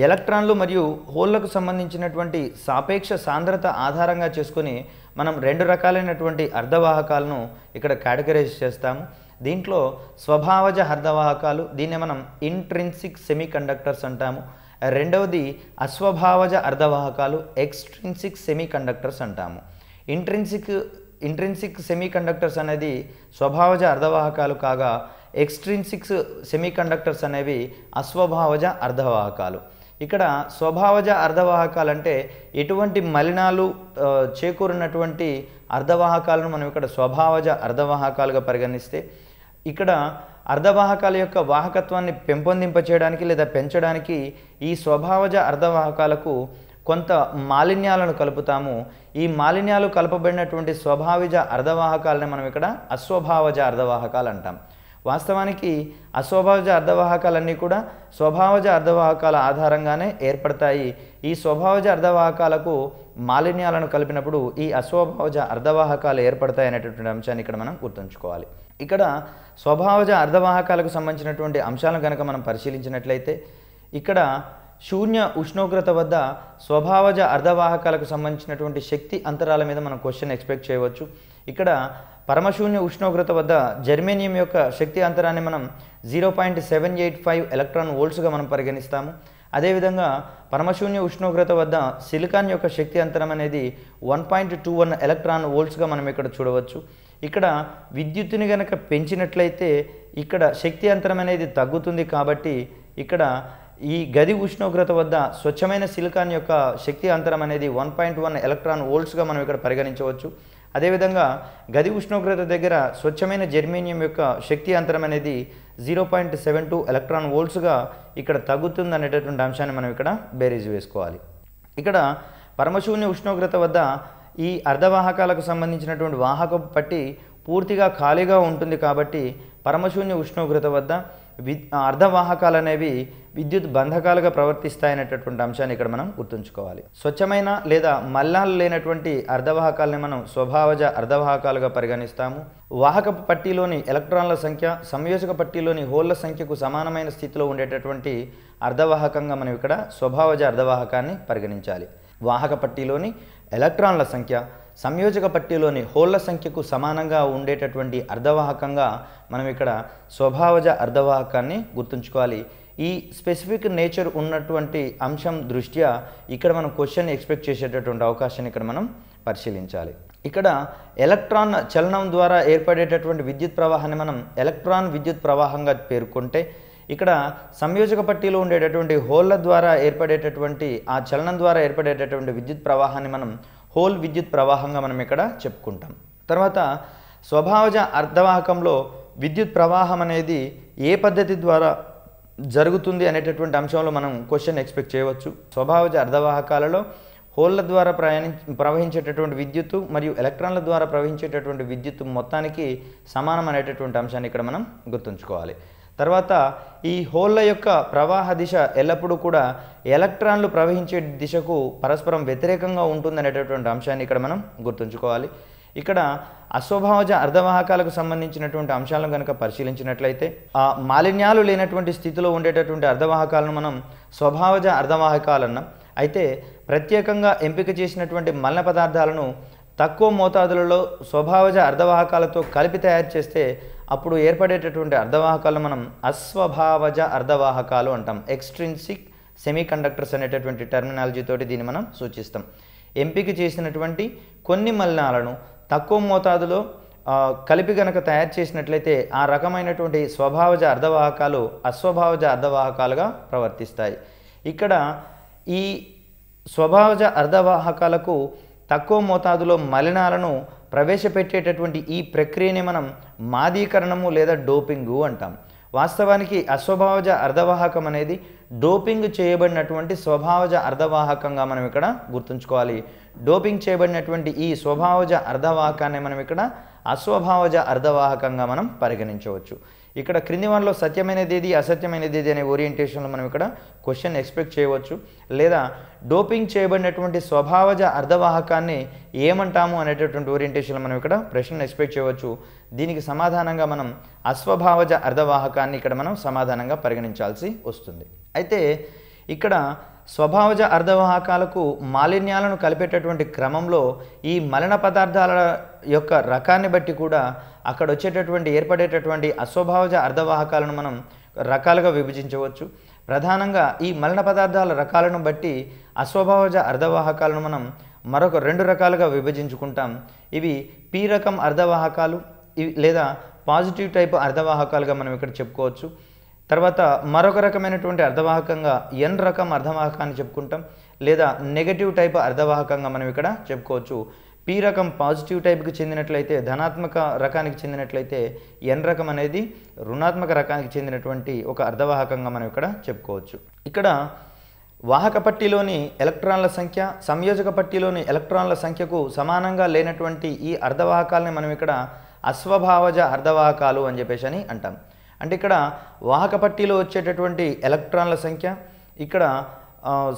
ఎలక్ట్రాన్లు మరియు హోల్లకు సంబంధించినటువంటి సాపేక్ష సాంద్రత ఆధారంగా చేసుకుని మనం రెండు రకాలైనటువంటి అర్ధవాహకాలను ఇక్కడ కేటగరైజ్ చేస్తాము దీంట్లో స్వభావజ అర్ధవాహకాలు దీన్ని మనం ఇంట్రిన్సిక్ సెమీ కండక్టర్స్ అంటాము రెండవది అస్వభావజ అర్ధవాహకాలు ఎక్స్ట్రిన్సిక్ సెమీ కండక్టర్స్ అంటాము ఇంట్రిన్సిక్ ఇంట్రిన్సిక్ సెమీకండక్టర్స్ అనేది స్వభావజ అర్ధవాహకాలు కాగా ఎక్స్ట్రిన్సిక్స్ సెమీకండక్టర్స్ అనేవి అస్వభావజ అర్ధవాహకాలు ఇక్కడ స్వభావజ అర్ధవాహకాలు అంటే ఎటువంటి మలినాలు చేకూరినటువంటి అర్ధవాహకాలను మనం ఇక్కడ స్వభావజ అర్ధవాహకాలుగా పరిగణిస్తే ఇక్కడ అర్ధవాహకాల యొక్క వాహకత్వాన్ని పెంపొందింపచేయడానికి లేదా పెంచడానికి ఈ స్వభావజ అర్ధవాహకాలకు కొంత మాలిన్యాలను కలుపుతాము ఈ మాలిన్యాలు కలపబడినటువంటి స్వభావిజ అర్ధవాహకాలని మనం ఇక్కడ అస్వభావజ అర్ధవాహకాలు అంటాం వాస్తవానికి అస్వభావజ అర్ధవాహకాలన్నీ కూడా స్వభావజ అర్ధవాహకాల ఆధారంగానే ఏర్పడతాయి ఈ స్వభావజ అర్ధవాహకాలకు మాలిన్యాలను కలిపినప్పుడు ఈ అస్వభావజ అర్ధవాహకాలు ఏర్పడతాయి అనేటటువంటి అంశాన్ని ఇక్కడ మనం గుర్తుంచుకోవాలి ఇక్కడ స్వభావజ అర్ధవాహకాలకు సంబంధించినటువంటి అంశాలను కనుక మనం పరిశీలించినట్లయితే ఇక్కడ శూన్య ఉష్ణోగ్రత వద్ద స్వభావజ అర్ధవాహకాలకు సంబంధించినటువంటి శక్తి అంతరాల మీద మనం క్వశ్చన్ ఎక్స్పెక్ట్ చేయవచ్చు ఇక్కడ పరమశూన్య ఉష్ణోగ్రత వద్ద జర్మేనియం యొక్క శక్తి అంతరాన్ని మనం zero point seven eight five electron వోల్ట్స్గా మనం పరిగణిస్తాము అదేవిధంగా పరమశూన్య ఉష్ణోగ్రత వద్ద సిలికాన్ యొక్క శక్తి అంతరం అనేది one point two one electron వోల్ట్స్గా మనం ఇక్కడ చూడవచ్చు ఇక్కడ విద్యుత్తుని కనుక పెంచినట్లయితే ఇక్కడ శక్తి అంతరం అనేది తగ్గుతుంది కాబట్టి ఇక్కడ ఈ గది ఉష్ణోగ్రత వద్ద స్వచ్ఛమైన సిలికాన్ యొక్క శక్తి అంతరం అనేది వన్ పాయింట్ వన్ ఎలక్ట్రాన్ వోల్ట్స్గా మనం ఇక్కడ పరిగణించవచ్చు అదేవిధంగా గది ఉష్ణోగ్రత దగ్గర స్వచ్ఛమైన జెర్మేనియం యొక్క శక్తి అంతరం అనేది zero point seven two electron వోల్ట్స్గా ఇక్కడ తగ్గుతుంది అనేటటువంటి అంశాన్ని మనం ఇక్కడ బేరీజ్ వేసుకోవాలి ఇక్కడ పరమశూన్య ఉష్ణోగ్రత వద్ద ఈ అర్ధవాహకాలకు సంబంధించినటువంటి వాహక పట్టి పూర్తిగా ఖాళీగా ఉంటుంది కాబట్టి పరమశూన్య ఉష్ణోగ్రత వద్ద వి అర్ధవాహకాలు అనేవి విద్యుత్ బంధకాలుగా ప్రవర్తిస్తాయనేటటువంటి అంశాన్ని ఇక్కడ మనం గుర్తుంచుకోవాలి స్వచ్ఛమైన లేదా మల్లాలు లేనటువంటి అర్ధవాహకాలని మనం స్వభావజ అర్ధవాహకాలుగా పరిగణిస్తాము వాహక పట్టీలోని ఎలక్ట్రాన్ల సంఖ్య సంయోజక పట్టీలోని హోల్ల సంఖ్యకు సమానమైన స్థితిలో ఉండేటటువంటి అర్ధవాహకంగా మనం ఇక్కడ స్వభావజ అర్ధవాహకాన్ని పరిగణించాలి వాహక పట్టీలోని ఎలక్ట్రాన్ల సంఖ్య సంయోజక పట్టీలోని హోళ్ల సంఖ్యకు సమానంగా ఉండేటటువంటి అర్ధవాహకంగా మనం ఇక్కడ స్వభావజ అర్ధవాహకాన్ని గుర్తుంచుకోవాలి ఈ స్పెసిఫిక్ నేచర్ ఉన్నటువంటి అంశం దృష్ట్యా ఇక్కడ మనం క్వశ్చన్ ఎక్స్పెక్ట్ చేసేటటువంటి అవకాశాన్ని ఇక్కడ మనం పరిశీలించాలి ఇక్కడ ఎలక్ట్రాన్ చలనం ద్వారా ఏర్పడేటటువంటి విద్యుత్ ప్రవాహాన్ని మనం ఎలక్ట్రాన్ విద్యుత్ ప్రవాహంగా పేర్కొంటే ఇక్కడ సంయోజక పట్టీలో ఉండేటటువంటి హోల్ల ద్వారా ఏర్పడేటటువంటి ఆ చలనం ద్వారా ఏర్పడేటటువంటి విద్యుత్ ప్రవాహాన్ని మనం హోల్ విద్యుత్ ప్రవాహంగా మనం ఇక్కడ చెప్పుకుంటాం తర్వాత స్వభావజ అర్ధవాహకంలో విద్యుత్ ప్రవాహం అనేది ఏ పద్ధతి ద్వారా జరుగుతుంది అనేటటువంటి అంశంలో మనం క్వశ్చన్ ఎక్స్పెక్ట్ చేయవచ్చు స్వభావజ అర్ధవాహకాలలో హోల్ల ద్వారా ప్రయాణి ప్రవహించేటటువంటి విద్యుత్తు మరియు ఎలక్ట్రాన్ల ద్వారా ప్రవహించేటటువంటి విద్యుత్తు మొత్తానికి సమానం అనేటటువంటి అంశాన్ని ఇక్కడ మనం గుర్తుంచుకోవాలి తర్వాత ఈ హోల్ల యొక్క ప్రవాహ దిశ ఎల్లప్పుడూ కూడా ఎలక్ట్రాన్లు ప్రవహించే దిశకు పరస్పరం వ్యతిరేకంగా ఉంటుంది అనేటటువంటి అంశాన్ని ఇక్కడ మనం గుర్తుంచుకోవాలి ఇక్కడ అశ్వభావజ అర్ధవాహకాలకు సంబంధించినటువంటి అంశాలను కనుక పరిశీలించినట్లయితే ఆ మాలిన్యాలు లేనటువంటి స్థితిలో ఉండేటటువంటి అర్ధవాహకాలను మనం స్వభావజ అర్ధవాహకాలన్నాం అయితే ప్రత్యేకంగా ఎంపిక చేసినటువంటి మలిన పదార్థాలను తక్కువ మోతాదులలో స్వభావజ అర్ధవాహకాలతో కలిపి తయారు చేస్తే అప్పుడు ఏర్పడేటటువంటి అర్ధవాహకాలను మనం అస్వభావజ అర్ధవాహకాలు అంటాం ఎక్స్ట్రిన్సిక్ సెమీ కండక్టర్స్ అనేటటువంటి టెర్మినాలజీతోటి దీన్ని మనం సూచిస్తాం ఎంపిక చేసినటువంటి కొన్ని మలినాలను తక్కువ మోతాదులో కలిపి గనక తయారు చేసినట్లయితే ఆ రకమైనటువంటి స్వభావజ అర్ధవాహకాలు అస్వభావజ అర్ధవాహకాలుగా ప్రవర్తిస్తాయి ఇక్కడ ఈ స్వభావజ అర్ధవాహకాలకు తక్కువ మోతాదులో మలినాలను ప్రవేశపెట్టేటటువంటి ఈ ప్రక్రియని మనం మాదీకరణము లేదా డోపింగు అంటాం వాస్తవానికి అస్వభావజ అర్ధవాహకం అనేది డోపింగ్ చేయబడినటువంటి స్వభావజ అర్ధవాహకంగా మనం ఇక్కడ గుర్తుంచుకోవాలి డోపింగ్ చేయబడినటువంటి ఈ స్వభావజ అర్ధవాహకాన్ని మనం ఇక్కడ అస్వభావజ అర్ధవాహకంగా మనం పరిగణించవచ్చు ఇక్కడ క్రింది వనలో సత్యమైనది ఏది అసత్యమైనది ఏది అనే ఓరియంటేషన్లో మనం ఇక్కడ క్వశ్చన్ ఎక్స్పెక్ట్ చేయవచ్చు లేదా డోపింగ్ చేయబడినటువంటి స్వభావజ అర్ధవాహకాన్ని ఏమంటాము అనేటటువంటి ఓరియంటేషన్లో మనం ఇక్కడ ప్రశ్న ఎక్స్పెక్ట్ చేయవచ్చు దీనికి సమాధానంగా మనం అశ్వభావజ అర్ధవాహకాన్ని ఇక్కడ మనం సమాధానంగా పరిగణించాల్సి వస్తుంది అయితే ఇక్కడ స్వభావజ అర్ధవాహకాలకు మాలిన్యాలను కలిపేటటువంటి క్రమంలో ఈ మలిన పదార్థాల యొక్క రకాన్ని బట్టి కూడా అక్కడ వచ్చేటటువంటి ఏర్పడేటటువంటి అస్వభావజ అర్ధవాహకాలను మనం రకాలుగా విభజించవచ్చు ప్రధానంగా ఈ మలిన పదార్థాల రకాలను బట్టి అస్వభావజ అర్ధవాహకాలను మనం మరొక రెండు రకాలుగా విభజించుకుంటాం ఇవి పీ రకం అర్ధవాహకాలు లేదా పాజిటివ్ టైప్ అర్ధవాహకాలుగా మనం ఇక్కడ చెప్పుకోవచ్చు తర్వాత మరొక రకమైనటువంటి అర్ధవాహకంగా ఎన్ రకం అర్ధవాహకాన్ని చెప్పుకుంటాం లేదా నెగటివ్ టైప్ అర్ధవాహకంగా మనం ఇక్కడ చెప్పుకోవచ్చు పి రకం పాజిటివ్ టైప్కి చెందినట్లయితే ధనాత్మక రకానికి చెందినట్లయితే ఎన్ రకం అనేది రుణాత్మక రకానికి చెందినటువంటి ఒక అర్ధవాహకంగా మనం ఇక్కడ చెప్పుకోవచ్చు ఇక్కడ వాహక పట్టిలోని ఎలక్ట్రాన్ల సంఖ్య సంయోజక పట్టిలోని ఎలక్ట్రాన్ల సంఖ్యకు సమానంగా లేనటువంటి ఈ అర్ధవాహకాలని మనం ఇక్కడ అశ్వభావజ అర్ధవాహకాలు అని చెప్పేసి అని అంటాం అంటే ఇక్కడ వాహక పట్టీలో వచ్చేటటువంటి ఎలక్ట్రాన్ల సంఖ్య ఇక్కడ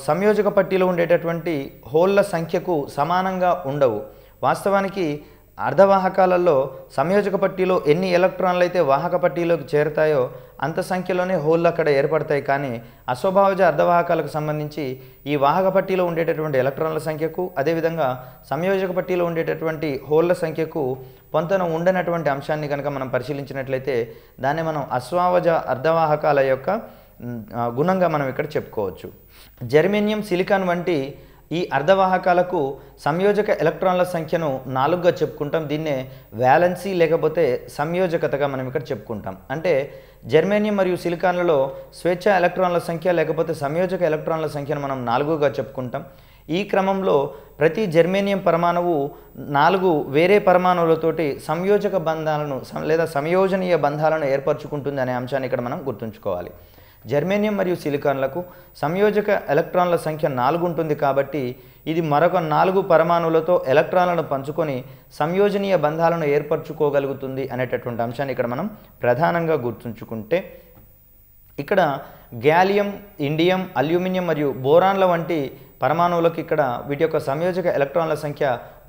సంయోజక పట్టీలో ఉండేటటువంటి హోళ్ల సంఖ్యకు సమానంగా ఉండవు వాస్తవానికి అర్ధవాహకాలలో సంయోజక పట్టీలో ఎన్ని ఎలక్ట్రాన్లు అయితే వాహక పట్టీలోకి చేరుతాయో అంత సంఖ్యలోనే హోల్లు అక్కడ ఏర్పడతాయి కానీ అస్వభావజ అర్ధవాహకాలకు సంబంధించి ఈ వాహక పట్టీలో ఉండేటటువంటి ఎలక్ట్రాన్ల సంఖ్యకు అదేవిధంగా సంయోజక పట్టీలో ఉండేటటువంటి హోల్ల సంఖ్యకు పొంతన ఉండనటువంటి అంశాన్ని కనుక మనం పరిశీలించినట్లయితే దాన్ని మనం అస్వావజ అర్ధవాహకాల యొక్క గుణంగా మనం ఇక్కడ చెప్పుకోవచ్చు జెర్మేనియం సిలికాన్ వంటి ఈ అర్ధవాహకాలకు సంయోజక ఎలక్ట్రాన్ల సంఖ్యను నాలుగుగా చెప్పుకుంటాం దీన్నే వ్యాలెన్సీ లేకపోతే సంయోజకతగా మనం ఇక్కడ చెప్పుకుంటాం అంటే జర్మేనియం మరియు సిలికాన్లలో స్వేచ్ఛ ఎలక్ట్రాన్ల సంఖ్య లేకపోతే సంయోజక ఎలక్ట్రాన్ల సంఖ్యను మనం నాలుగుగా చెప్పుకుంటాం ఈ క్రమంలో ప్రతి జర్మేనియం పరమాణువు నాలుగు వేరే పరమాణువులతోటి సంయోజక బంధాలను లేదా సంయోజనీయ బంధాలను ఏర్పరచుకుంటుంది అనే అంశాన్ని ఇక్కడ మనం గుర్తుంచుకోవాలి జర్మేనియం మరియు సిలికాన్లకు సంయోజక ఎలక్ట్రాన్ల సంఖ్య నాలుగు ఉంటుంది కాబట్టి ఇది మరొక నాలుగు పరమాణువులతో ఎలక్ట్రాన్లను పంచుకొని సంయోజనీయ బంధాలను ఏర్పరచుకోగలుగుతుంది అనేటటువంటి అంశాన్ని ఇక్కడ మనం ప్రధానంగా గుర్తుంచుకుంటే ఇక్కడ గ్యాలియం ఇండియం అల్యూమినియం మరియు బోరాన్ల వంటి పరమాణువులకు ఇక్కడ వీటి యొక్క సంయోజక ఎలక్ట్రాన్ల సంఖ్య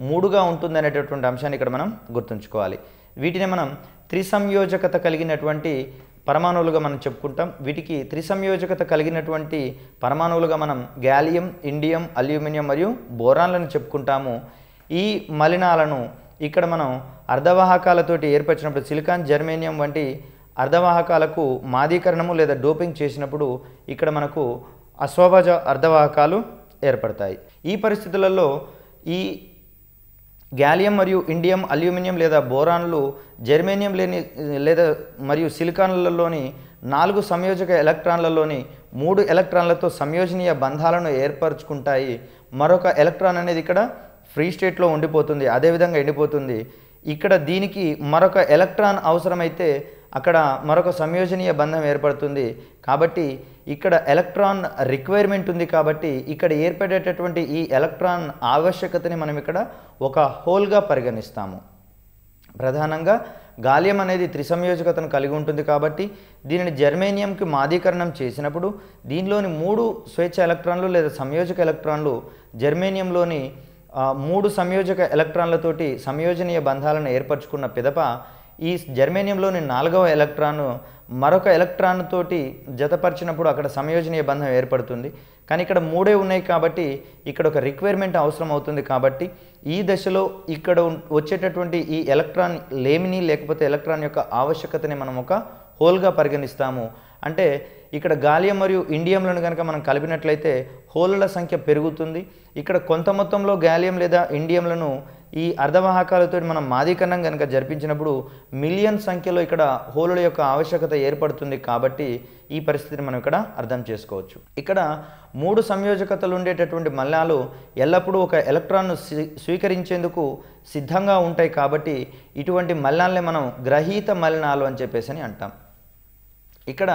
మూడుగా ఉంటుంది అనేటటువంటి అంశాన్ని ఇక్కడ మనం గుర్తుంచుకోవాలి వీటిని మనం త్రిసంయోజకత కలిగినటువంటి పరమాణువులుగా మనం చెప్పుకుంటాం వీటికి త్రిసంయోజకత కలిగినటువంటి పరమాణువులుగా మనం గ్యాలియం ఇండియం అల్యూమినియం మరియు బోరాన్లను చెప్పుకుంటాము ఈ మలినాలను ఇక్కడ మనం అర్ధవాహకాలతోటి ఏర్పరిచినప్పుడు సిలికాన్ జర్మేనియం వంటి అర్ధవాహకాలకు మాదీకరణము లేదా డోపింగ్ చేసినప్పుడు ఇక్కడ మనకు అశోభజ అర్ధవాహకాలు ఏర్పడతాయి ఈ పరిస్థితులలో ఈ గ్యాలియం మరియు ఇండియం అల్యూమినియం లేదా బోరాన్లు జెర్మేనియం లేని లేదా మరియు సిలికాన్లలోని నాలుగు సంయోజక ఎలక్ట్రాన్లలోని మూడు ఎలక్ట్రాన్లతో సంయోజనీయ బంధాలను ఏర్పరచుకుంటాయి మరొక ఎలక్ట్రాన్ అనేది ఇక్కడ ఫ్రీ స్టేట్లో ఉండిపోతుంది అదేవిధంగా ఎండిపోతుంది ఇక్కడ దీనికి మరొక ఎలక్ట్రాన్ అవసరమైతే అక్కడ మరొక సంయోజనీయ బంధం ఏర్పడుతుంది కాబట్టి ఇక్కడ ఎలక్ట్రాన్ రిక్వైర్మెంట్ ఉంది కాబట్టి ఇక్కడ ఏర్పడేటటువంటి ఈ ఎలక్ట్రాన్ ఆవశ్యకతని మనం ఇక్కడ ఒక హోల్గా పరిగణిస్తాము ప్రధానంగా గాలియం అనేది త్రిసంయోజకతను కలిగి ఉంటుంది కాబట్టి దీనిని జర్మేనియంకి మాదీకరణం చేసినప్పుడు దీనిలోని మూడు స్వేచ్ఛ ఎలక్ట్రాన్లు లేదా సంయోజక ఎలక్ట్రాన్లు జర్మేనియంలోని మూడు సంయోజక ఎలక్ట్రాన్లతోటి సంయోజనీయ బంధాలను ఏర్పరచుకున్న పిదప ఈ జర్మేనియంలోని నాలుగవ ఎలక్ట్రాన్ మరొక ఎలక్ట్రాన్ తోటి జతపరిచినప్పుడు అక్కడ సంయోజనీయ బంధం ఏర్పడుతుంది కానీ ఇక్కడ మూడే ఉన్నాయి కాబట్టి ఇక్కడ ఒక రిక్వైర్మెంట్ అవసరం అవుతుంది కాబట్టి ఈ దశలో ఇక్కడ వచ్చేటటువంటి ఈ ఎలక్ట్రాన్ లేమిని లేకపోతే ఎలక్ట్రాన్ యొక్క ఆవశ్యకతని మనం ఒక హోల్గా పరిగణిస్తాము అంటే ఇక్కడ గాలియం మరియు ఇండియంలను కనుక మనం కలిపినట్లయితే హోల్ల సంఖ్య పెరుగుతుంది ఇక్కడ కొంత మొత్తంలో గాలియం లేదా ఇండియంలను ఈ అర్ధవాహకాలతో మనం మాదీకరణం కనుక జరిపించినప్పుడు మిలియన్ సంఖ్యలో ఇక్కడ హోలుల యొక్క ఆవశ్యకత ఏర్పడుతుంది కాబట్టి ఈ పరిస్థితిని మనం ఇక్కడ అర్థం చేసుకోవచ్చు ఇక్కడ మూడు సంయోజకతలు ఉండేటటువంటి మల్లాలు ఎల్లప్పుడూ ఒక ఎలక్ట్రాన్ను స్వీకరించేందుకు సిద్ధంగా ఉంటాయి కాబట్టి ఇటువంటి మల్లాల్ని మనం గ్రహీత మలినాలు అని చెప్పేసి అని అంటాం ఇక్కడ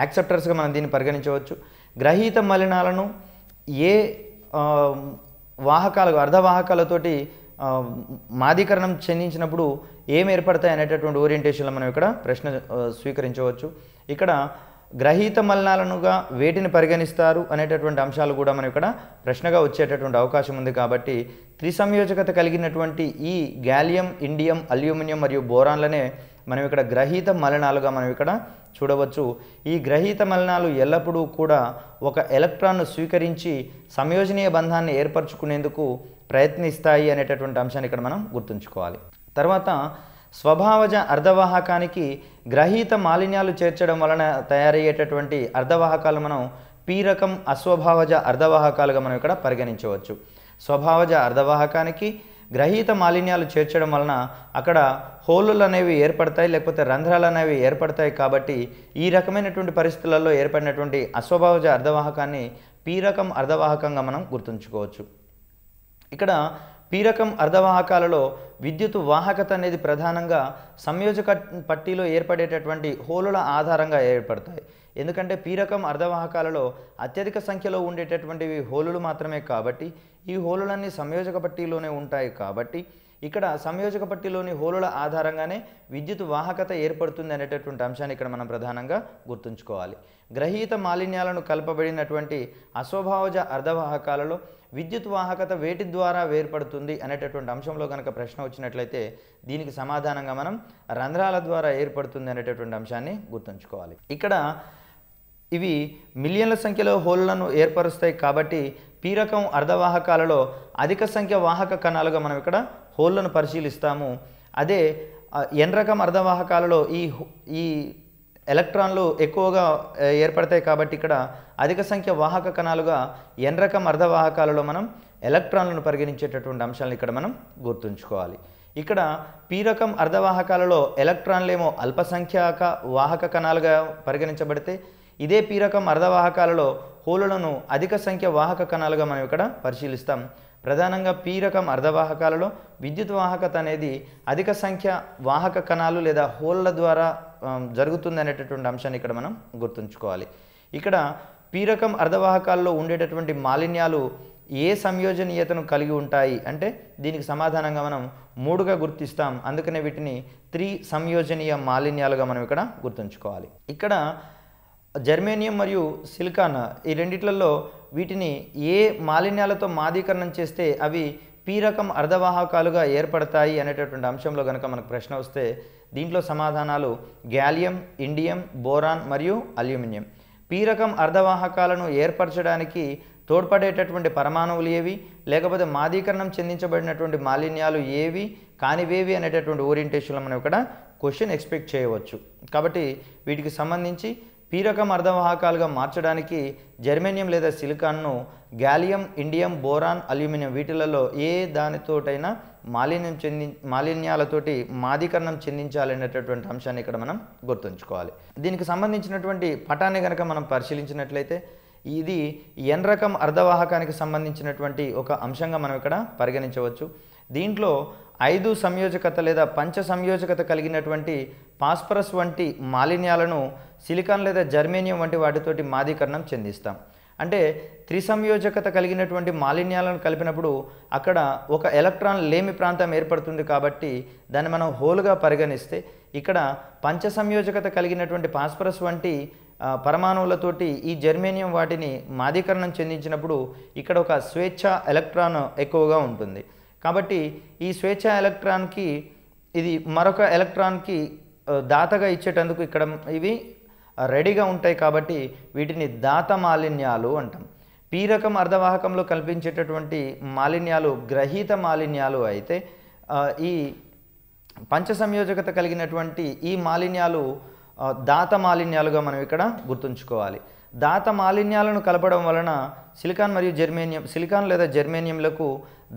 యాక్సెప్టర్స్గా మనం దీన్ని పరిగణించవచ్చు గ్రహీత మలినాలను ఏ వాహకాలు అర్ధవాహకాలతోటి మాదీకరణం చెందించినప్పుడు ఏం ఏర్పడతాయి అనేటటువంటి ఓరియంటేషన్లో మనం ఇక్కడ ప్రశ్న స్వీకరించవచ్చు ఇక్కడ గ్రహీత మలనాలనుగా వేటిని పరిగణిస్తారు అనేటటువంటి అంశాలు కూడా మనం ఇక్కడ ప్రశ్నగా వచ్చేటటువంటి అవకాశం ఉంది కాబట్టి త్రిసంయోజకత కలిగినటువంటి ఈ గ్యాలియం ఇండియం అల్యూమినియం మరియు బోరాన్లనే మనం ఇక్కడ గ్రహీత మలనాలుగా మనం ఇక్కడ చూడవచ్చు ఈ గ్రహీత మలనాలు ఎల్లప్పుడూ కూడా ఒక ఎలక్ట్రాన్ను స్వీకరించి సంయోజనీయ బంధాన్ని ఏర్పరచుకునేందుకు ప్రయత్నిస్తాయి అనేటటువంటి అంశాన్ని ఇక్కడ మనం గుర్తుంచుకోవాలి తర్వాత స్వభావజ అర్ధవాహకానికి గ్రహీత మాలిన్యాలు చేర్చడం వలన తయారయ్యేటటువంటి అర్ధవాహకాలు మనం పీరకం అస్వభావజ అర్ధవాహకాలుగా మనం ఇక్కడ పరిగణించవచ్చు స్వభావజ అర్ధవాహకానికి గ్రహీత మాలిన్యాలు చేర్చడం వలన అక్కడ హోలులు అనేవి ఏర్పడతాయి లేకపోతే రంధ్రాలు అనేవి ఏర్పడతాయి కాబట్టి ఈ రకమైనటువంటి పరిస్థితులలో ఏర్పడినటువంటి అస్వభావజ అర్ధవాహకాన్ని పీరకం అర్ధవాహకంగా మనం గుర్తుంచుకోవచ్చు ఇక్కడ పీరకం అర్ధవాహకాలలో విద్యుత్ వాహకత అనేది ప్రధానంగా సంయోజక పట్టీలో ఏర్పడేటటువంటి హోలుల ఆధారంగా ఏర్పడతాయి ఎందుకంటే పీరకం అర్ధవాహకాలలో అత్యధిక సంఖ్యలో ఉండేటటువంటివి హోలులు మాత్రమే కాబట్టి ఈ హోలులన్నీ సంయోజక పట్టీలోనే ఉంటాయి కాబట్టి ఇక్కడ సంయోజక పట్టిలోని హోలుల ఆధారంగానే విద్యుత్ వాహకత ఏర్పడుతుంది అనేటటువంటి అంశాన్ని ఇక్కడ మనం ప్రధానంగా గుర్తుంచుకోవాలి గ్రహీత మాలిన్యాలను కలపబడినటువంటి అస్వభావజ అర్ధవాహకాలలో విద్యుత్ వాహకత వేటి ద్వారా వేర్పడుతుంది అనేటటువంటి అంశంలో కనుక ప్రశ్న వచ్చినట్లయితే దీనికి సమాధానంగా మనం రంధ్రాల ద్వారా ఏర్పడుతుంది అనేటటువంటి అంశాన్ని గుర్తుంచుకోవాలి ఇక్కడ ఇవి మిలియన్ల సంఖ్యలో హోళ్లను ఏర్పరుస్తాయి కాబట్టి పీరకం అర్ధవాహకాలలో అధిక సంఖ్య వాహక కణాలుగా మనం ఇక్కడ హోళ్లను పరిశీలిస్తాము అదే ఎన్ రకం అర్ధవాహకాలలో ఈ ఈ ఎలక్ట్రాన్లు ఎక్కువగా ఏర్పడతాయి కాబట్టి ఇక్కడ అధిక సంఖ్య వాహక కణాలుగా ఎన్ రకం అర్ధవాహకాలలో మనం ఎలక్ట్రాన్లను పరిగణించేటటువంటి అంశాలను ఇక్కడ మనం గుర్తుంచుకోవాలి ఇక్కడ పీరకం రకం అర్ధవాహకాలలో ఎలక్ట్రాన్లేమో అల్పసంఖ్యాక వాహక కణాలుగా పరిగణించబడితే ఇదే పీరకం అర్ధవాహకాలలో హోలులను అధిక సంఖ్య వాహక కణాలుగా మనం ఇక్కడ పరిశీలిస్తాం ప్రధానంగా పీరకం రకం అర్ధవాహకాలలో విద్యుత్ వాహకత అనేది అధిక సంఖ్య వాహక కణాలు లేదా హోళ్ల ద్వారా జరుగుతుంది అనేటటువంటి అంశాన్ని ఇక్కడ మనం గుర్తుంచుకోవాలి ఇక్కడ పీరకం రకం అర్ధవాహకాల్లో ఉండేటటువంటి మాలిన్యాలు ఏ సంయోజనీయతను కలిగి ఉంటాయి అంటే దీనికి సమాధానంగా మనం మూడుగా గుర్తిస్తాం అందుకనే వీటిని త్రీ సంయోజనీయ మాలిన్యాలుగా మనం ఇక్కడ గుర్తుంచుకోవాలి ఇక్కడ జర్మేనియం మరియు సిలికాన్ ఈ రెండిట్లలో వీటిని ఏ మాలిన్యాలతో మాదీకరణం చేస్తే అవి పీ రకం అర్ధవాహకాలుగా ఏర్పడతాయి అనేటటువంటి అంశంలో కనుక మనకు ప్రశ్న వస్తే దీంట్లో సమాధానాలు గ్యాలియం ఇండియం బోరాన్ మరియు అల్యూమినియం పీ రకం అర్ధవాహకాలను ఏర్పరచడానికి తోడ్పడేటటువంటి పరమాణువులు ఏవి లేకపోతే మాదీకరణం చెందించబడినటువంటి మాలిన్యాలు ఏవి కానివేవి అనేటటువంటి ఓరియంటేషన్లో మనం ఇక్కడ క్వశ్చన్ ఎక్స్పెక్ట్ చేయవచ్చు కాబట్టి వీటికి సంబంధించి పీరకం అర్ధవాహకాలుగా మార్చడానికి జర్మేనియం లేదా సిలికాన్ను గాలియం ఇండియం బోరాన్ అల్యూమినియం వీటిలలో ఏ దానితోటైనా మాలిన్యం చెంది మాలిన్యాలతోటి మాదీకరణం చెందించాలనేటటువంటి అంశాన్ని ఇక్కడ మనం గుర్తుంచుకోవాలి దీనికి సంబంధించినటువంటి పటాన్ని కనుక మనం పరిశీలించినట్లయితే ఇది ఎన్ రకం అర్ధవాహకానికి సంబంధించినటువంటి ఒక అంశంగా మనం ఇక్కడ పరిగణించవచ్చు దీంట్లో ఐదు సంయోజకత లేదా పంచ సంయోజకత కలిగినటువంటి పాస్పరస్ వంటి మాలిన్యాలను సిలికాన్ లేదా జర్మేనియం వంటి వాటితోటి మాదీకరణం చెందిస్తాం అంటే త్రిసంయోజకత కలిగినటువంటి మాలిన్యాలను కలిపినప్పుడు అక్కడ ఒక ఎలక్ట్రాన్ లేమి ప్రాంతం ఏర్పడుతుంది కాబట్టి దాన్ని మనం హోల్గా పరిగణిస్తే ఇక్కడ పంచ సంయోజకత కలిగినటువంటి పాస్పరస్ వంటి పరమాణువులతోటి ఈ జర్మేనియం వాటిని మాదీకరణం చెందించినప్పుడు ఇక్కడ ఒక స్వేచ్ఛ ఎలక్ట్రాన్ ఎక్కువగా ఉంటుంది కాబట్టి ఈ స్వేచ్ఛ ఎలక్ట్రాన్కి ఇది మరొక ఎలక్ట్రాన్కి దాతగా ఇచ్చేటందుకు ఇక్కడ ఇవి రెడీగా ఉంటాయి కాబట్టి వీటిని దాత మాలిన్యాలు అంటాం పీరకం అర్ధవాహకంలో కల్పించేటటువంటి మాలిన్యాలు గ్రహీత మాలిన్యాలు అయితే ఈ పంచ సంయోజకత కలిగినటువంటి ఈ మాలిన్యాలు దాత మాలిన్యాలుగా మనం ఇక్కడ గుర్తుంచుకోవాలి దాత మాలిన్యాలను కలపడం వలన సిలికాన్ మరియు జెర్మేనియం సిలికాన్ లేదా జెర్మేనియంలకు